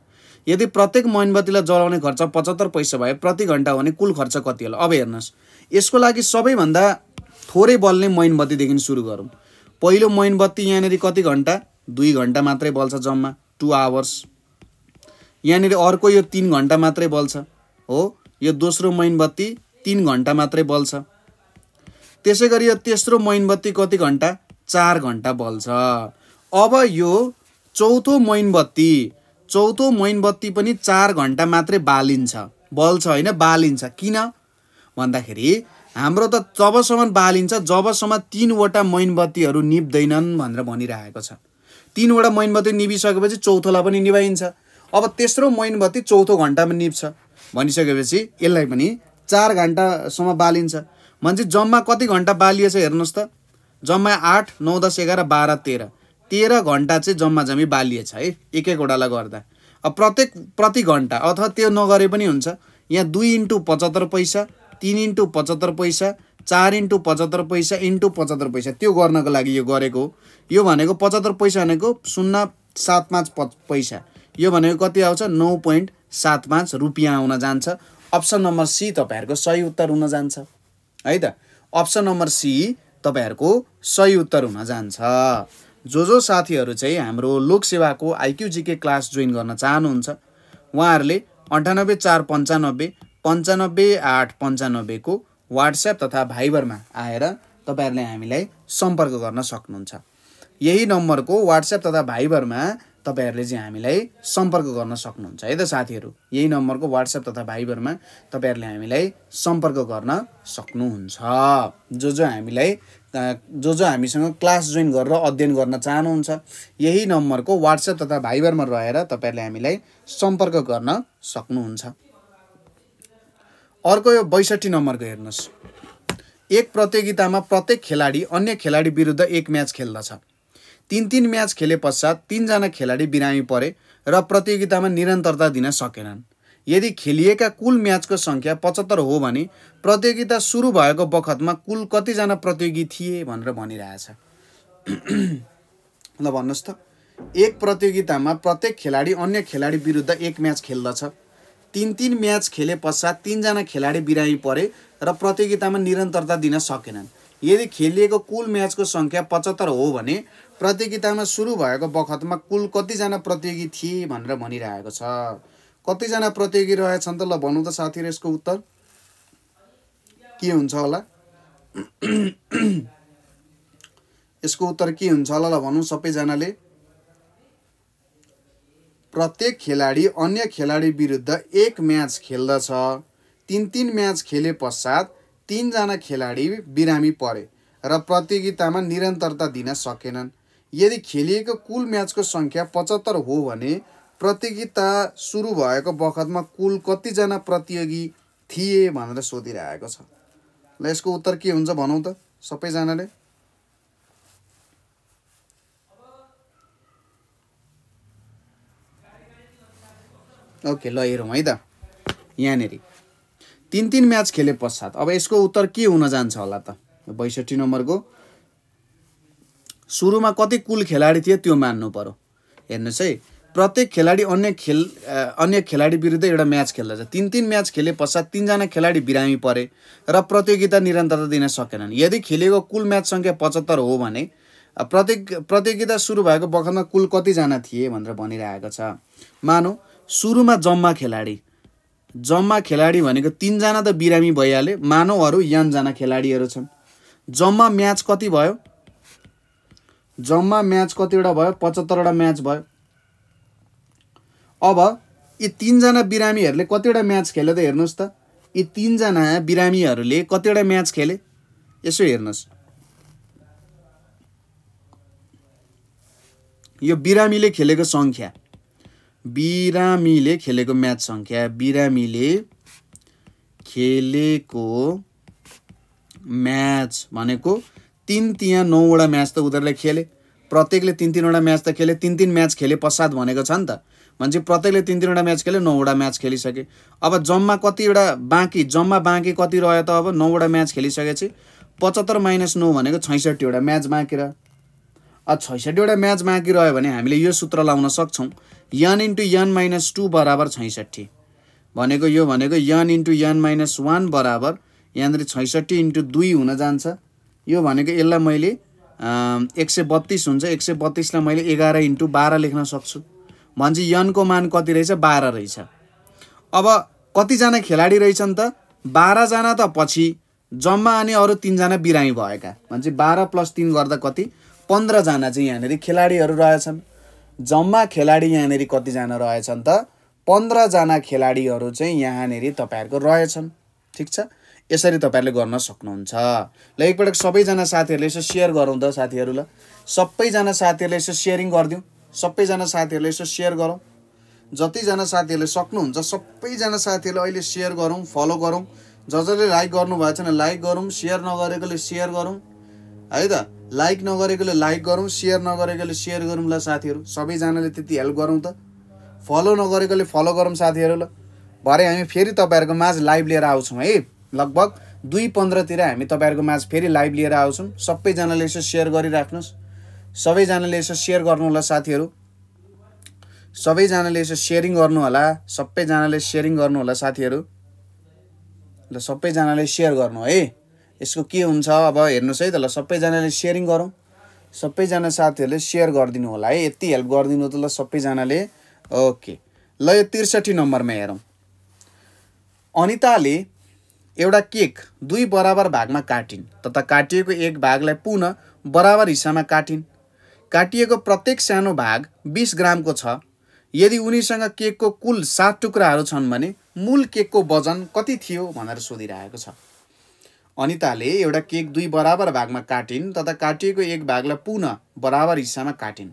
यदि प्रत्येक मैनबत्तीलाई जलाउने खर्च पचहत्तर पैसा भए प्रति घन्टा भने कुल खर्च कति होला अब हेर्नुहोस् यसको लागि सबैभन्दा थोरै बल्ने मैनबत्तीदेखि सुरु गरौँ पहिलो मैनबत्ती यहाँनिर कति घन्टा दुई घन्टा मात्रै बल्छ जम्मा टु आवर्स यहाँनिर अर्को यो तिन घन्टा मात्रै बल्छ हो यो दोस्रो मैनबत्ती तिन घन्टा मात्रै बल्छ त्यसै गरी यो तेस्रो मैनबत्ती कति घन्टा चार घन्टा बल्छ अब यो चौथो मैनबत्ती चौथो मैनबत्ती पनि चार घन्टा मात्रै बालिन्छ बल्छ होइन बालिन्छ किन भन्दाखेरि हाम्रो त जबसम्म बालिन्छ जबसम्म तिनवटा मैनबत्तीहरू निप्दैनन् भनेर भनिरहेको छ तिनवटा मैनबत्ती निभिसकेपछि चौथोलाई पनि निभाइन्छ अब तेस्रो मैनबत्ती चौथो घन्टामा निप्छ भनिसकेपछि यसलाई पनि चार घन्टासम्म बालिन्छ मान्छे जम्मा कति घन्टा बालिएछ हेर्नुहोस् त जम्मा आठ नौ दस एघार बाह्र तेह्र तेह्र घन्टा चाहिँ जम्मा जम्मी बालिएछ है एक एकवटालाई गर्दा अब प्रत्येक प्रति घन्टा अथवा त्यो नगरे पनि हुन्छ यहाँ दुई इन्टु पचहत्तर पैसा तिन इन्टु पचहत्तर पैसा चार इन्टु पचहत्तर पैसा इन्टु पचहत्तर पैसा त्यो गर्नको लागि यो गरेको हो यो भनेको पचहत्तर पैसा भनेको शून्य सात पाँच प पैसा यो भनेको कति आउँछ नौ पोइन्ट सात पाँच रुपियाँ आउन जान्छ अप्सन नम्बर सी तपाईँहरूको सही उत्तर हुन जान्छ है त अप्सन नम्बर सी तपाईँहरूको सही उत्तर हुन जान्छ जो जो साथीहरू चाहिँ हाम्रो लोकसेवाको आइक्युजिके क्लास जोइन गर्न चाहनुहुन्छ उहाँहरूले अन्ठानब्बे चार पन्चानब्बे पन्चानब्बे आठ पन्चानब्बेको वाट्सएप तथा भाइबरमा आएर तपाईँहरूले हामीलाई सम्पर्क गर्न सक्नुहुन्छ यही नम्बरको वाट्सएप तथा भाइबरमा तपाईँहरूले चाहिँ हामीलाई सम्पर्क गर्न सक्नुहुन्छ है त साथीहरू यही नम्बरको वाट्सएप तथा भाइबरमा तपाईँहरूले हामीलाई सम्पर्क गर्न सक्नुहुन्छ जो जो हामीलाई जो जो हामीसँग क्लास जोइन गरेर अध्ययन गर्न चाहनुहुन्छ यही नम्बरको वाट्सएप तथा भाइबरमा रहेर तपाईँहरूले हामीलाई सम्पर्क गर्न सक्नुहुन्छ अर्को यो बैसठी नम्बरको हेर्नुहोस् एक प्रतियोगितामा प्रत्येक खेलाडी अन्य खेलाडी विरुद्ध एक म्याच खेल्दछ तिन तिन म्याच खेले पश्चात तिनजना खेलाडी बिरामी परे र प्रतियोगितामा निरन्तरता दिन सकेनन् यदि खेलिएका कुल म्याचको सङ्ख्या पचहत्तर हो भने प्रतियोगिता सुरु भएको बखतमा कुल कतिजना प्रतियोगी थिए भनेर भनिरहेछ ल भन्नुहोस् त एक प्रतियोगितामा प्रत्येक खेलाडी अन्य खेलाडी विरुद्ध एक म्याच खेल्दछ तिन तिन म्याच खेले पश्चात तिनजना खेलाडी बिरामी परे र प्रतियोगितामा निरन्तरता दिन सकेनन् यदि खेलिएको कुल म्याचको सङ्ख्या पचहत्तर हो भने प्रतियोगितामा सुरु भएको बखतमा कुल कतिजना प्रतियोगी थिए भनेर भनिरहेको छ कतिजना प्रतियोगी रहेछन् त ल भनौँ त साथीहरू यसको उत्तर के हुन्छ होला यसको उत्तर के हुन्छ होला ल भनौँ सबैजनाले प्रत्येक खेलाडी अन्य खेलाडी विरुद्ध एक म्याच खेल्दछ तिन तिन म्याच खेले पश्चात तिनजना खेलाडी बिरामी परे र प्रतियोगितामा निरन्तरता दिन सकेनन् यदि खेलिएको कुल म्याचको सङ्ख्या पचहत्तर हो भने प्रतियोगिता सुरु भएको बखतमा कुल कतिजना प्रतियोगी थिए भनेर सोधिरहेको छ ल यसको उत्तर के हुन्छ भनौँ त सबैजनाले ओके ल हेरौँ है त यहाँनिर तिन तिन म्याच खेले पश्चात अब यसको उत्तर के हुन जान्छ होला त बैसठी नम्बरको सुरुमा कति कुल खेलाडी थिए त्यो मान्नु पऱ्यो हेर्नुहोस् है प्रत्येक खेलाडी अन्य खेल अन्य खेलाडी विरुद्ध एउटा म्याच खेल्दछ तिन तिन म्याच खेले पश्चात तिनजना खेलाडी बिरामी परे र प्रतियोगिता निरन्तरता दिन सकेनन् यदि खेलेको कुल म्याच सङ्ख्या पचहत्तर हो भने प्रत्येक प्रतियोगिता सुरु भएको बखतमा कुल कतिजना थिए भनेर भनिरहेको छ मानौ सुरुमा जम्मा खेलाडी जम्मा खेलाडी भनेको तिनजना त बिरामी भइहाले मानवहरू यानजना खेलाडीहरू छन् जम्मा म्याच कति भयो जम्मा म्याच कतिवटा भयो पचहत्तरवटा म्याच भयो अब यी तिनजना बिरामीहरूले कतिवटा म्याच खेले त हेर्नुहोस् त यी तिनजना बिरामीहरूले कतिवटा म्याच खेले यसो हेर्नुहोस् यो बिरामीले खेलेको सङ्ख्या बिरामीले खेलेको म्याच सङ्ख्या बिरामीले खेलेको म्याच भनेको तिन तिहाँ नौवटा म्याच त उनीहरूले खेले प्रत्येकले तिन तिनवटा म्याच त खेले तिन तिन म्याच खेले पश्चात भनेको छ नि त भनेपछि प्रत्येकले तिन तिनवटा म्याच खेल्यो नौवटा म्याच खेलिसके अब जम्मा कतिवटा बाँकी जम्मा बाँकी कति रह्यो त अब नौवटा म्याच खेलिसकेपछि पचहत्तर माइनस नौ भनेको छैसठीवटा म्याच बाँकी अब छैसठीवटा म्याच बाँकी रह्यो भने हामीले यो सूत्र लाउन सक्छौँ N into N minus two बराबर छैसठी भनेको यो भनेको N into N minus one बराबर यहाँनिर छैसठी इन्टु दुई हुन जान्छ यो भनेको यसलाई मैले एक सय बत्तिस हुन्छ एक सय बत्तिसलाई मैले एघार इन्टु बाह्र लेख्न सक्छु भन्छ यनको मान कति रहेछ बाह्र रहेछ अब कतिजना खेलाडी रहेछन् त बाह्रजना त पछि जम्मा अनि अरू तिनजना बिरामी भएका भन्छ बाह्र प्लस तिन गर्दा कति पन्ध्रजना चाहिँ यहाँनिर खेलाडीहरू रहेछन् जम्मा खेलाडी यहाँनिर कतिजना रहेछन् त पन्ध्रजना खेलाडीहरू चाहिँ यहाँनिर तपाईँहरूको रहेछन् ठिक छ यसरी तपाईँहरूले गर्न सक्नुहुन्छ ल एकपटक सबैजना साथीहरूले यसो सेयर गरौँ त साथीहरू ल सबैजना साथीहरूले यसो सेयरिङ गरिदिउँ सबैजना साथीहरूले यसो सेयर गरौँ जतिजना साथीहरूले सक्नुहुन्छ सबैजना साथीहरूले अहिले सेयर गरौँ फलो गरौँ ज जसले लाइक गर्नुभएको छैन लाइक गरौँ सेयर नगरेकोले सेयर गरौँ है त लाइक नगरेकोले लाइक गरौँ सेयर नगरेकोले सेयर गरौँ ल साथीहरू सबैजनाले त्यति हेल्प गरौँ त फलो नगरेकोले फलो गरौँ साथीहरू ल भरे हामी फेरि तपाईँहरूको माझ लाइभ लिएर आउँछौँ है लगभग दुई पन्ध्रतिर हामी तपाईँहरूको माझ फेरि लाइभ लिएर आउँछौँ सबैजनाले यसो सेयर गरिराख्नुहोस् सबैजनाले यसो सेयर गर्नु होला साथीहरू सबैजनाले यसो सेयरिङ गर्नु होला सबैजनाले सेयरिङ गर्नु होला साथीहरू ल सबैजनाले सेयर गर्नु है यसको के हुन्छ अब हेर्नुहोस् है त ल सबैजनाले सेयरिङ गरौँ सबैजना साथीहरूले सेयर गरिदिनु होला है यति हेल्प गरिदिनु त ल सबैजनाले ओके ल यो त्रिसठी नम्बरमा हेरौँ अनिताले एउटा केक दुई बराबर भागमा काटिन् तथा काटिएको एक भागलाई पुनः बराबर हिस्सामा काटिन् काटिएको प्रत्येक सानो भाग बिस ग्रामको छ यदि उनीसँग केकको कुल सात टुक्राहरू छन् भने मूल केकको वजन कति थियो भनेर सोधिरहेको छ अनिताले एउटा केक दुई बराबर भागमा काटिन् तथा काटिएको एक भागलाई पुनः बराबर हिस्सामा काटिन्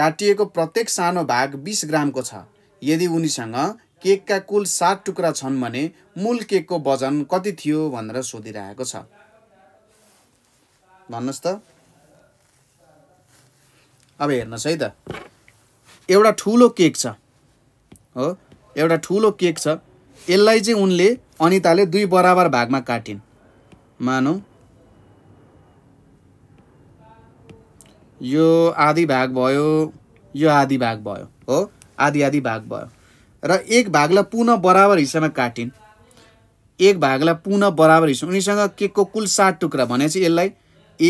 काटिएको प्रत्येक सानो भाग बिस ग्रामको छ यदि उनीसँग केकका कुल सात टुक्रा छन् भने मूल केकको वजन कति थियो भनेर सोधिरहेको छ भन्नुहोस् त अब हेर्नुहोस् है त एउटा ठुलो केक छ हो एउटा ठुलो केक छ यसलाई चाहिँ उनले अनिताले दुई बराबर भागमा काटिन् मानौ यो आधी भाग भयो यो आधी भाग भयो हो आधी आधी भाग भयो र एक भागलाई पुनः बराबर हिस्सामा काटिन् एक भागलाई पुनः बराबर हिस्सा उनीसँग केकको कुल सात टुक्रा भनेपछि यसलाई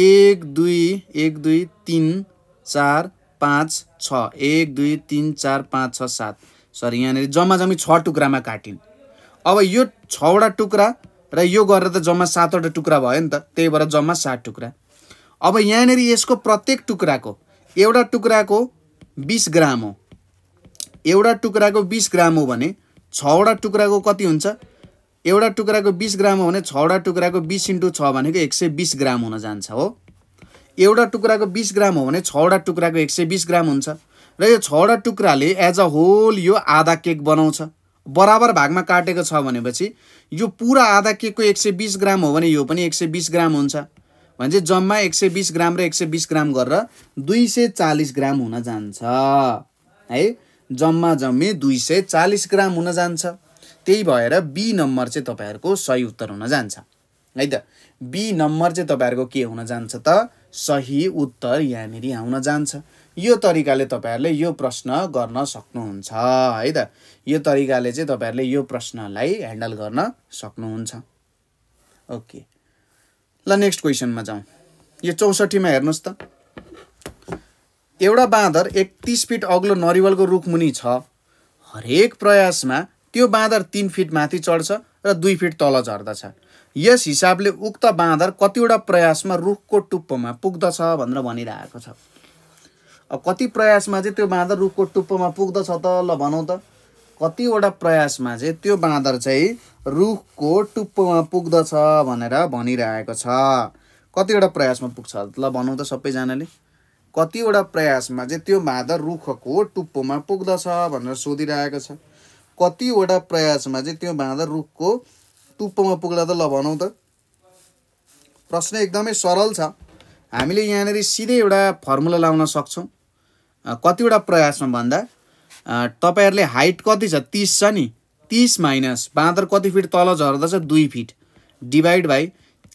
एक दुई एक दुई तिन चार पाँच छ एक दुई तिन चार पाँच छ सात सरी यहाँनिर जम्मा जम्मी छ टुक्रामा काटिन् अब यो छवटा टुक्रा र यो गरेर त जम्मा सातवटा टुक्रा भयो नि त त्यही भएर जम्मा सात टुक्रा अब यहाँनिर यसको प्रत्येक टुक्राको एउटा टुक्राको बिस ग्राम हो एउटा टुक्राको बिस ग्राम हो भने छवटा टुक्राको कति हुन्छ एउटा टुक्राको बिस ग्राम हो भने छवटा टुक्राको बिस इन्टु छ भनेको एक सय बिस ग्राम हुन जान्छ हो एउटा टुक्राको बिस ग्राम हो भने छवटा टुक्राको एक सय बिस ग्राम हुन्छ र यो छवटा टुक्राले एज अ होल यो आधा केक बनाउँछ बराबर भागमा काटेको छ भनेपछि यो पुरा आधा केकको एक सय बिस ग्राम हो भने यो पनि एक सय बिस ग्राम हुन्छ भने चाहिँ जम्मा एक सय बिस ग्राम र एक सय बिस ग्राम गरेर दुई सय चालिस ग्राम हुन जान्छ है जम्मा जम्मे दुई सय चालिस ग्राम हुन जान्छ त्यही भएर बी नम्बर चाहिँ तपाईँहरूको सही उत्तर हुन जान्छ है त बी नम्बर चाहिँ तपाईँहरूको के हुन जान्छ त सही उत्तर यहाँनिर आउन जान्छ यो तरिकाले तपाईँहरूले यो प्रश्न गर्न सक्नुहुन्छ है त यो तरिकाले चाहिँ तपाईँहरूले यो प्रश्नलाई ह्यान्डल गर्न सक्नुहुन्छ ओके ल नेक्स्ट क्वेसनमा जाउँ यो चौसठीमा हेर्नुहोस् त एउटा बाँदर एकतिस फिट अग्लो नरिवलको रुखमुनि छ हरेक प्रयासमा त्यो बाँदर तिन फिट माथि चढ्छ र दुई फिट तल झर्दछ यस हिसाबले उक्त बाँदर कतिवटा प्रयासमा रुखको टुप्पोमा पुग्दछ भनेर भनिरहेको छ अब कति प्रयासमा चाहिँ त्यो बाँदर रुखको टुप्पोमा पुग्दछ त ल भनौँ त कतिवटा प्रयासमा चाहिँ त्यो बाँदर चाहिँ रुखको टुप्पोमा पुग्दछ भनेर भनिरहेको छ कतिवटा प्रयासमा पुग्छ ल भनौँ त सबैजनाले कतिवटा प्रयासमा चाहिँ त्यो मादर रुखको टुप्पोमा पुग्दछ भनेर सोधिरहेको छ कतिवटा प्रयासमा चाहिँ त्यो मादर रुखको टुप्पोमा पुग्दा त ल भनौँ त प्रश्न एकदमै सरल छ हामीले यहाँनिर सिधै एउटा फर्मुला लाउन सक्छौँ कतिवटा प्रयासमा भन्दा तपाईँहरूले हाइट कति छ तिस छ नि तिस माइनस बाँदर कति फिट तल झर्दछ दुई फिट डिभाइड बाई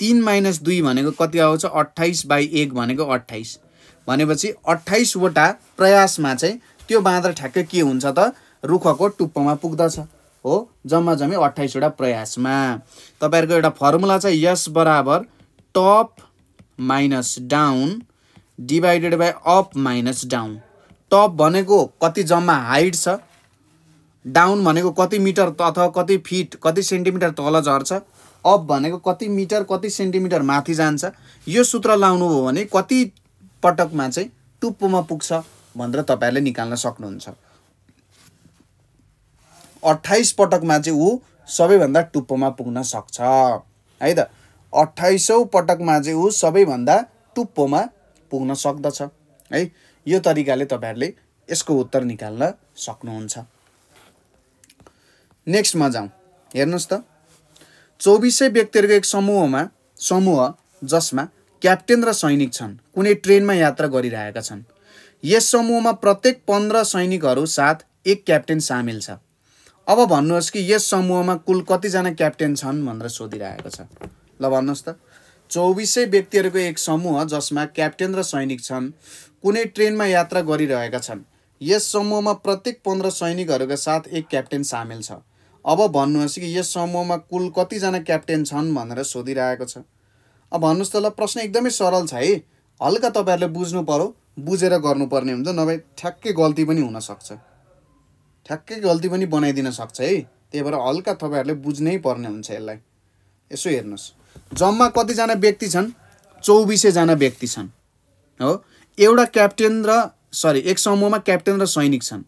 तिन माइनस दुई भनेको कति आउँछ अट्ठाइस बाई एक भनेको अट्ठाइस भनेपछि अट्ठाइसवटा प्रयासमा चाहिँ त्यो बाँदर ठ्याक्कै के हुन्छ त रुखको टुप्पोमा पुग्दछ हो जम्मा जम्मी अट्ठाइसवटा प्रयासमा तपाईँहरूको एउटा फर्मुला छ यस बराबर top minus down divided by up minus down top भनेको कति जम्मा हाइट छ डाउन भनेको कति मिटर अथवा कति फिट कति सेन्टिमिटर तल झर्छ अप भनेको कति मिटर कति सेन्टिमिटर माथि जान्छ यो सूत्र लाउनु हो भने कति पटकमा चाहिँ टुप्पोमा पुग्छ भनेर तपाईँहरूले निकाल्न सक्नुहुन्छ अट्ठाइस पटकमा चाहिँ ऊ सबैभन्दा टुप्पोमा पुग्न सक्छ है त अट्ठाइसौँ पटकमा चाहिँ ऊ सबैभन्दा टुप्पोमा पुग्न सक्दछ है यो तरिकाले तपाईँहरूले यसको उत्तर निकाल्न सक्नुहुन्छ नेक्स्टमा जाउँ हेर्नुहोस् त चौबिसै व्यक्तिहरूको एक समूहमा समूह जसमा क्याप्टेन र सैनिक छन् कुनै ट्रेनमा यात्रा गरिरहेका छन् यस समूहमा प्रत्येक पन्ध्र सैनिकहरू साथ एक क्याप्टेन सामेल छ अब भन्नुहोस् कि यस समूहमा कुल कतिजना क्याप्टेन छन् भनेर सोधिरहेको छ ल भन्नुहोस् त चौबिसै व्यक्तिहरूको एक समूह जसमा क्याप्टेन र सैनिक छन् कुनै ट्रेनमा यात्रा गरिरहेका छन् यस समूहमा प्रत्येक पन्ध्र सैनिकहरूका साथ एक क्याप्टेन सामेल छ अब भन्नुहोस् कि यस समूहमा कुल कतिजना क्याप्टेन छन् भनेर सोधिरहेको छ अब भन्नुहोस् त ल प्रश्न एकदमै सरल छ है हल्का तपाईँहरूले बुझ्नु पऱ्यो बुझेर गर्नुपर्ने हुन्छ नभए ठ्याक्कै गल्ती पनि हुनसक्छ ठ्याक्कै गल्ती पनि बनाइदिन सक्छ है त्यही भएर हल्का तपाईँहरूले बुझ्नै पर्ने हुन्छ यसलाई यसो हेर्नुहोस् जम्मा कतिजना व्यक्ति छन् चौबिसैजना व्यक्ति छन् हो एउटा क्याप्टेन र सरी एक समूहमा क्याप्टेन र सैनिक छन्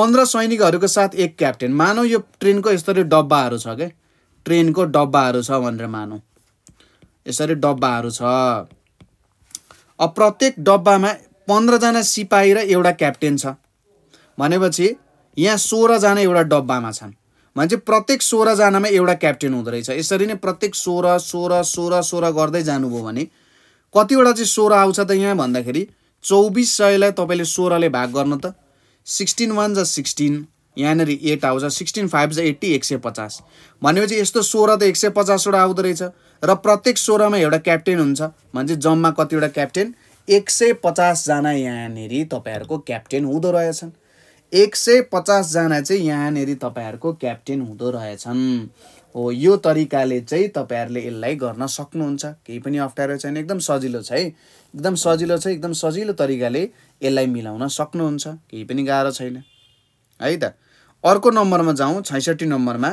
पन्ध्र सैनिकहरूको साथ एक क्याप्टेन मानौ यो ट्रेनको यस्तरी डब्बाहरू छ क्या ट्रेनको डब्बाहरू छ भनेर मानौँ यसरी डब्बाहरू छ अब प्रत्येक डब्बामा पन्ध्रजना सिपाही र एउटा क्याप्टेन छ भनेपछि यहाँ सोह्रजना एउटा डब्बामा छन् भनेपछि प्रत्येक सोह्रजनामा एउटा क्याप्टेन हुँदो रहेछ यसरी नै प्रत्येक सोह्र सोह्र सोह्र सोह्र गर्दै जानुभयो भने कतिवटा चाहिँ सोह्र आउँछ त यहाँ भन्दाखेरि चौबिस सयलाई तपाईँले सोह्रले भाग गर्नु त सिक्सटिन वान जा सिक्सटिन यहाँनिर एट आउँछ सिक्सटिन फाइभ चाहिँ एट्टी एक सय पचास भनेपछि यस्तो सोह्र त एक सय पचासवटा आउँदो रहेछ र प्रत्येक सोह्रमा एउटा क्याप्टेन हुन्छ भने जम्मा कतिवटा क्याप्टेन एक सय पचासजना यहाँनिर तपाईँहरूको क्याप्टेन हुँदो रहेछन् एक सय पचासजना चाहिँ यहाँनिर तपाईँहरूको क्याप्टेन हुँदो रहेछन् हो यो तरिकाले चाहिँ तपाईँहरूले यसलाई गर्न सक्नुहुन्छ केही पनि अप्ठ्यारो छैन एकदम सजिलो छ है एकदम सजिलो छ एकदम सजिलो तरिकाले यसलाई मिलाउन सक्नुहुन्छ केही पनि गाह्रो छैन है त अर्को नम्बरमा जाउँ छैसठी नम्बरमा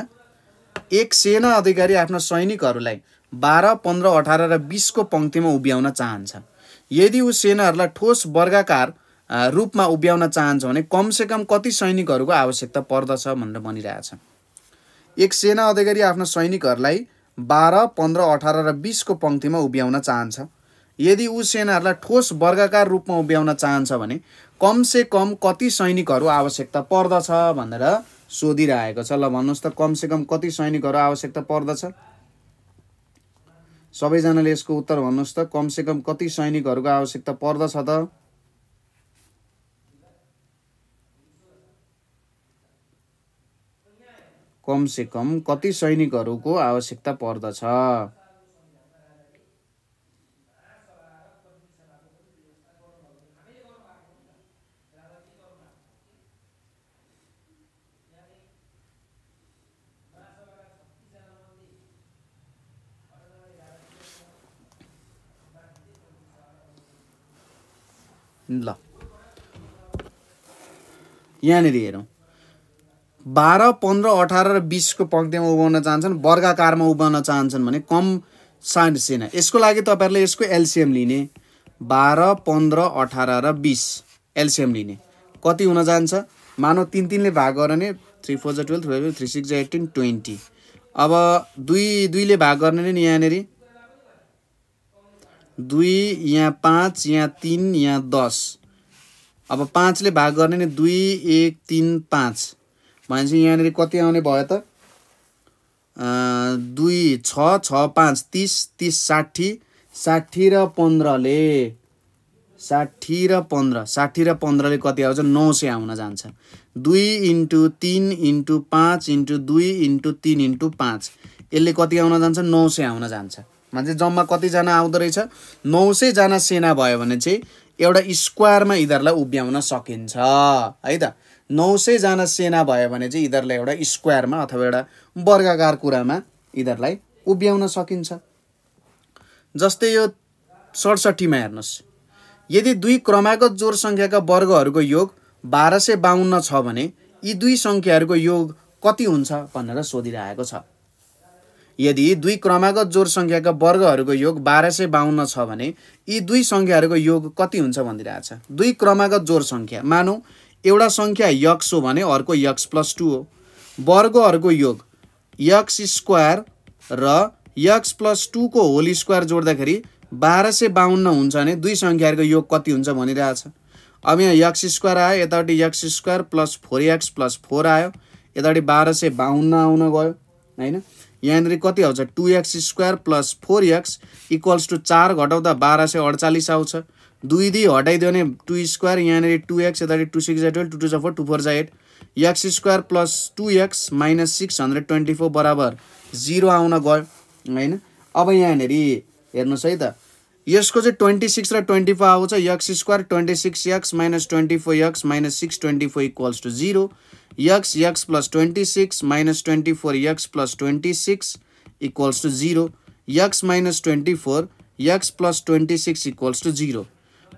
एक सेना अधिकारी आफ्ना सैनिकहरूलाई बाह्र पन्ध्र अठार र बिसको पङ्क्तिमा उभ्याउन चाहन्छ यदि ऊ सेनाहरूलाई ठोस वर्गाकार रूपमा उभ्याउन चाहन्छ भने कमसेकम कति सैनिकहरूको आवश्यकता पर्दछ भनेर भनिरहेछ एक सेना अधिकारी आफ्ना सैनिकहरूलाई बाह्र पन्ध्र अठार र बिसको पङ्क्तिमा उभ्याउन चाहन्छ यदि ऊ सेनाहरूलाई ठोस वर्गाकार रूपमा उभ्याउन चाहन्छ भने कमसे कम कति सैनिकहरू आवश्यकता पर्दछ भनेर सोधिरहेको छ ल भन्नुहोस् त कमसे कम कति सैनिकहरू आवश्यकता पर्दछ सबैजनाले यसको उत्तर भन्नुहोस् त कमसे कम कति सैनिकहरूको आवश्यकता पर्दछ त कमसे कम कति सैनिकहरूको आवश्यकता पर्दछ ल यहाँनिर हेरौँ बाह्र पन्ध्र अठार र बिसको पङ्क्तिमा उभाउन चाहन्छन् वर्गाकारमा उभाउन चाहन्छन् भने कम साइड सेना यसको लागि तपाईँहरूले यसको एलसिएम लिने बाह्र पन्ध्र अठार र बिस एलसिएम लिने कति हुन जान्छ मानव तिन तिनले भाग गर्यो भने थ्री फोर जा टुवेल्भ थ्री थ्री सिक्स जा एट्टिन ट्वेन्टी अब दुई दुईले भाग गर्ने नि यहाँनिर दुई यहाँ पाँच यहाँ तिन यहाँ दस अब पाँचले भाग गर्ने नि दुई एक तिन पाँच भनेपछि यहाँनिर कति आउने भयो त दुई छ छ पाँच तिस तिस साठी साठी र पन्ध्रले साठी र पन्ध्र साठी र पन्ध्रले कति आउँछ नौ सय आउन जान्छ दुई इन्टु तिन इन्टु पाँच इन्टु दुई इन्टु तिन इन्टु पाँच यसले कति आउन जान्छ नौ सय आउन जान्छ मान्छे जम्मा कतिजना आउँदो रहेछ नौ सयजना सेना भयो भने चाहिँ एउटा स्क्वायरमा यिनीहरूलाई उभ्याउन सकिन्छ है त नौ सयजना सेना भयो भने चाहिँ यिनीहरूलाई एउटा स्क्वायरमा अथवा एउटा वर्गाकार कुरामा यिनीहरूलाई उभ्याउन सकिन्छ जस्तै यो सडसठीमा हेर्नुहोस् यदि दुई क्रमागत जोर सङ्ख्याका वर्गहरूको योग बाह्र सय बाहन्न छ भने यी दुई सङ्ख्याहरूको योग कति हुन्छ भनेर सोधिरहेको छ यदि दुई क्रमागत जोर सङ्ख्याका वर्गहरूको योग बाह्र सय बाहन्न छ भने यी दुई सङ्ख्याहरूको योग कति हुन्छ भनिरहेछ दुई क्रमागत जोर सङ्ख्या मानौ एउटा सङ्ख्या यक्स हो भने अर्को यक्स प्लस टू हो वर्गहरूको योग यक्स स्क्वायर र यक्स प्लस टूको होल स्क्वायर जोड्दाखेरि बाह्र सय बाहन्न हुन्छ भने दुई सङ्ख्याहरूको योग कति हुन्छ भनिरहेछ अब यहाँ यक्स स्क्वायर आयो यतापट्टि X square plus four x plus four आयो यतापट्टि बाह्र सय बाहन्न आउन गयो होइन यहाँनिर कति आउँछ two X square plus four X equals two चार घटाउँदा बाह्र सय अडचालिस आउँछ दुई दुई हटाइदियो भने टु स्क्वायर यहाँनिर टु एक्स यता टु सिक्स जा टुवेल्भ टु टू जा फोर टू फोर जा eight x square plus two x minus six hundred twenty four बराबर जिरो आउन गयो होइन अब यहाँनिर हेर्नुहोस् है त यसको चाहिँ ट्वेन्टी सिक्स र ट्वेन्टी फोर आउँछ x square twenty six x minus twenty four x minus six twenty four equals to zero x x plus twenty six minus twenty four x plus twenty six equals to zero x minus twenty four x plus twenty six equals to zero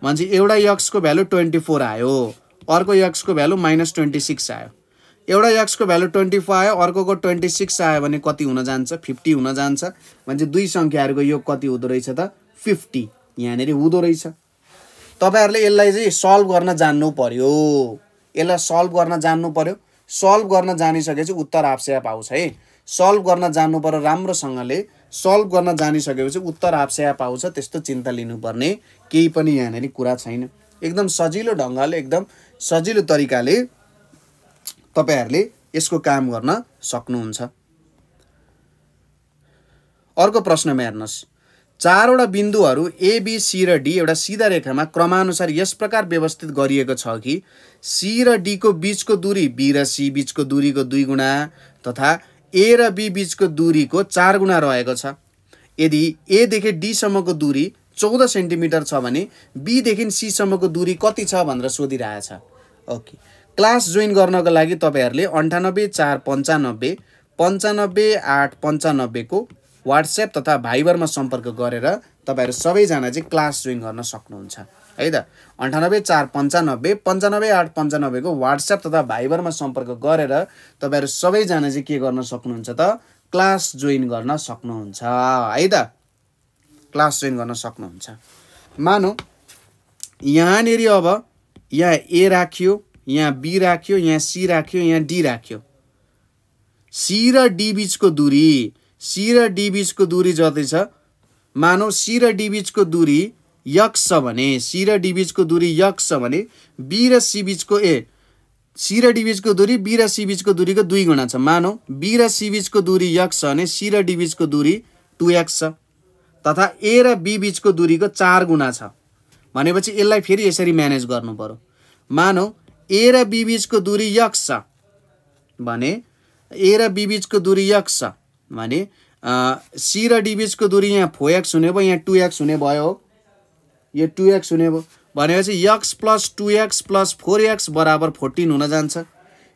भनेपछि एउटा यक्सको value twenty four आयो अर्को यक्सको value minus twenty six आयो एउटा यक्सको value twenty four आयो अर्कोको ट्वेन्टी सिक्स आयो भने कति हुन जान्छ फिफ्टी हुन जान्छ भनेपछि दुई सङ्ख्याहरूको योग कति हुँदो रहेछ त फिफ्टी यहाँनिर हुँदो रहेछ तपाईँहरूले यसलाई चाहिँ सल्भ गर्न जान्नु पर्यो यसलाई सल्भ गर्न जान्नु पऱ्यो सल्भ गर्न जानिसकेपछि उत्तर आफस्याप आउँछ है सल्भ गर्न जान्नु पऱ्यो राम्रोसँगले सल्भ गर्न जानिसकेपछि उत्तर आफस्याप आउँछ त्यस्तो चिन्ता लिनुपर्ने केही पनि यहाँनिर कुरा छैन एकदम सजिलो ढङ्गले एकदम सजिलो तरिकाले तपाईँहरूले यसको काम गर्न सक्नुहुन्छ अर्को प्रश्नमा हेर्नुहोस् चारवटा बिन्दुहरू एबिसी र डी एउटा सिधा रेखामा क्रमानुसार यस प्रकार व्यवस्थित गरिएको छ कि सी र डीको बिचको दूरी बी र सी बिचको दूरीको दुई गुणा तथा ए र बी बिचको दूरीको चार गुणा रहेको छ यदि एदेखि डीसम्मको दूरी चौध सेन्टिमिटर छ भने बीदेखि सीसम्मको दूरी कति छ भनेर सोधिरहेछ ओके क्लास जोइन गर्नको लागि तपाईँहरूले अन्ठानब्बे चार पन्चानब्बे पन्चानब्बे आठ पन्चानब्बेको वाट्सएप तथा भाइबरमा सम्पर्क गरेर तपाईँहरू सबैजना चाहिँ क्लास जोइन गर्न सक्नुहुन्छ है त अन्ठानब्बे चार पन्चानब्बे पन्चानब्बे आठ पन्चानब्बेको वाट्सएप तथा भाइबरमा सम्पर्क गरेर तपाईँहरू सबैजना चाहिँ के गर्न सक्नुहुन्छ त क्लास जोइन गर्न सक्नुहुन्छ है त क्लास जोइन गर्न सक्नुहुन्छ मानौ यहाँनिर अब यहाँ ए राख्यो यहाँ बी राख्यो यहाँ सी राख्यो यहाँ डी राख्यो सी र डी बिचको दुरी सी र डी बिचको दूरी जति छ मानौ सी र डी बिचको दूरी यक्स छ भने सी र डी बिचको दूरी यक्स छ भने बी र सी बिचको ए सी र डी बिचको दूरी बी र सी बिचको दूरीको दुई गुणा छ मानौ बी र सी बिचको दूरी यक्स छ भने सी र डी बिचको दुरी टु एक्स छ तथा ए र बी बिचको दूरीको चार गुणा छ भनेपछि यसलाई फेरि यसरी म्यानेज गर्नु पऱ्यो मानौ ए र बी बिचको दूरी यक्स छ भने ए र बी बिचको दूरी यक्स छ भने सी र डिबिचको दुरी यहाँ फोर एक्स हुने भयो यहाँ टु एक्स हुने भयो हो यो टु एक्स हुने भयो भनेपछि x plus two x plus four x बराबर फोर्टिन हुन जान्छ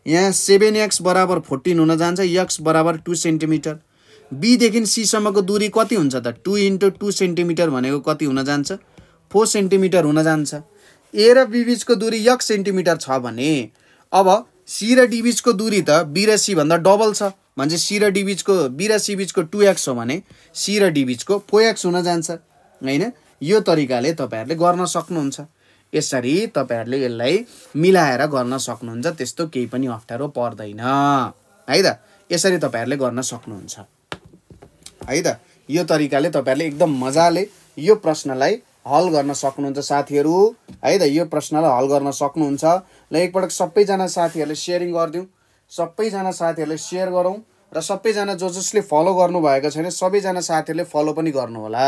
यहाँ सेभेन एक्स बराबर फोर्टिन हुन जान्छ यक्स बराबर टु सेन्टिमिटर बीदेखि सीसम्मको दुरी कति हुन्छ त टु इन्टु टु सेन्टिमिटर भनेको कति हुन जान्छ फोर सेन्टिमिटर हुन जान्छ ए र बिबिचको दुरी यक्स सेन्टिमिटर छ भने अब सी र डिबिचको दुरी त बी र सीभन्दा डबल छ मान्छे सी र डी बिचको बी र सी बिचको टु एक्स हो भने सी र डी बिचको फोर एक्स हुन जान्छ होइन यो तरिकाले तपाईँहरूले गर्न सक्नुहुन्छ यसरी तपाईँहरूले यसलाई मिलाएर गर्न सक्नुहुन्छ त्यस्तो केही पनि अप्ठ्यारो पर्दैन है त यसरी तपाईँहरूले गर्न सक्नुहुन्छ है त यो तरिकाले तपाईँहरूले एकदम मजाले यो प्रश्नलाई हल गर्न सक्नुहुन्छ साथीहरू है त यो प्रश्नलाई हल गर्न सक्नुहुन्छ ल एकपटक सबैजना साथीहरूले सेयरिङ गरिदिउँ सबैजना साथीहरूले सेयर गरौँ र सबैजना जो जसले फलो गर्नुभएको छैन सबैजना साथीहरूले फलो पनि गर्नुहोला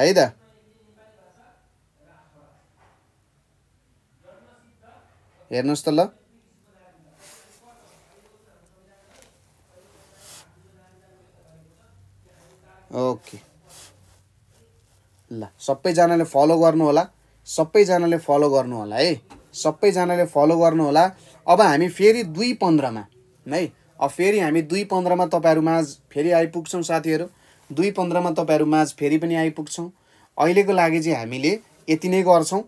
है त हेर्नुहोस् त ल ओके ल सबैजनाले फलो गर्नुहोला सबैजनाले फलो गर्नुहोला है सबैजनाले फलो गर्नुहोला अब हामी फेरि दुई पन्ध्रमा है अब फेरि हामी दुई पन्ध्रमा तपाईँहरू माझ फेरि आइपुग्छौँ साथीहरू दुई पन्ध्रमा तपाईँहरू माझ फेरि पनि आइपुग्छौँ अहिलेको लागि चाहिँ हामीले यति नै गर्छौँ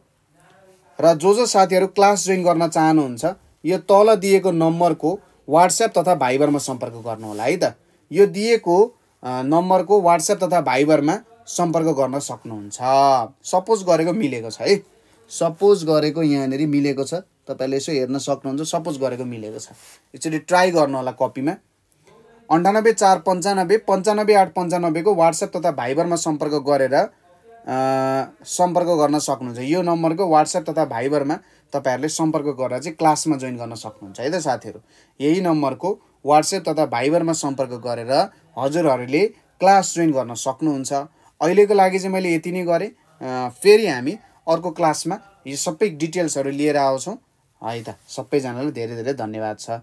र जो जो साथीहरू क्लास जोइन गर्न चाहनुहुन्छ यो तल दिएको नम्बरको वाट्सएप तथा भाइबरमा सम्पर्क गर्नुहोला है त यो दिएको नम्बरको वाट्सएप तथा भाइबरमा सम्पर्क गर्न सक्नुहुन्छ सपोज गरेको मिलेको छ है सपोज गरेको यहाँनिर मिलेको छ तपाईँले यसो हेर्न सक्नुहुन्छ सपोज गरेको मिलेको छ एकचोटि ट्राई गर्नु होला कपीमा अन्ठानब्बे चार पन्चानब्बे पन्चानब्बे आठ पन्चानब्बेको वाट्सएप तथा भाइबरमा सम्पर्क गरेर सम्पर्क गर्न सक्नुहुन्छ यो नम्बरको वाट्सएप तथा भाइबरमा तपाईँहरूले सम्पर्क गरेर चाहिँ क्लासमा जोइन गर्न सक्नुहुन्छ है त साथीहरू यही नम्बरको वाट्सएप तथा भाइबरमा सम्पर्क गरेर हजुरहरूले क्लास जोइन गर्न सक्नुहुन्छ अहिलेको लागि चाहिँ मैले यति नै गरेँ फेरि हामी अर्को क्लासमा यो सबै डिटेल्सहरू लिएर आउँछौँ है त सबैजनालाई धेरै धेरै धन्यवाद छ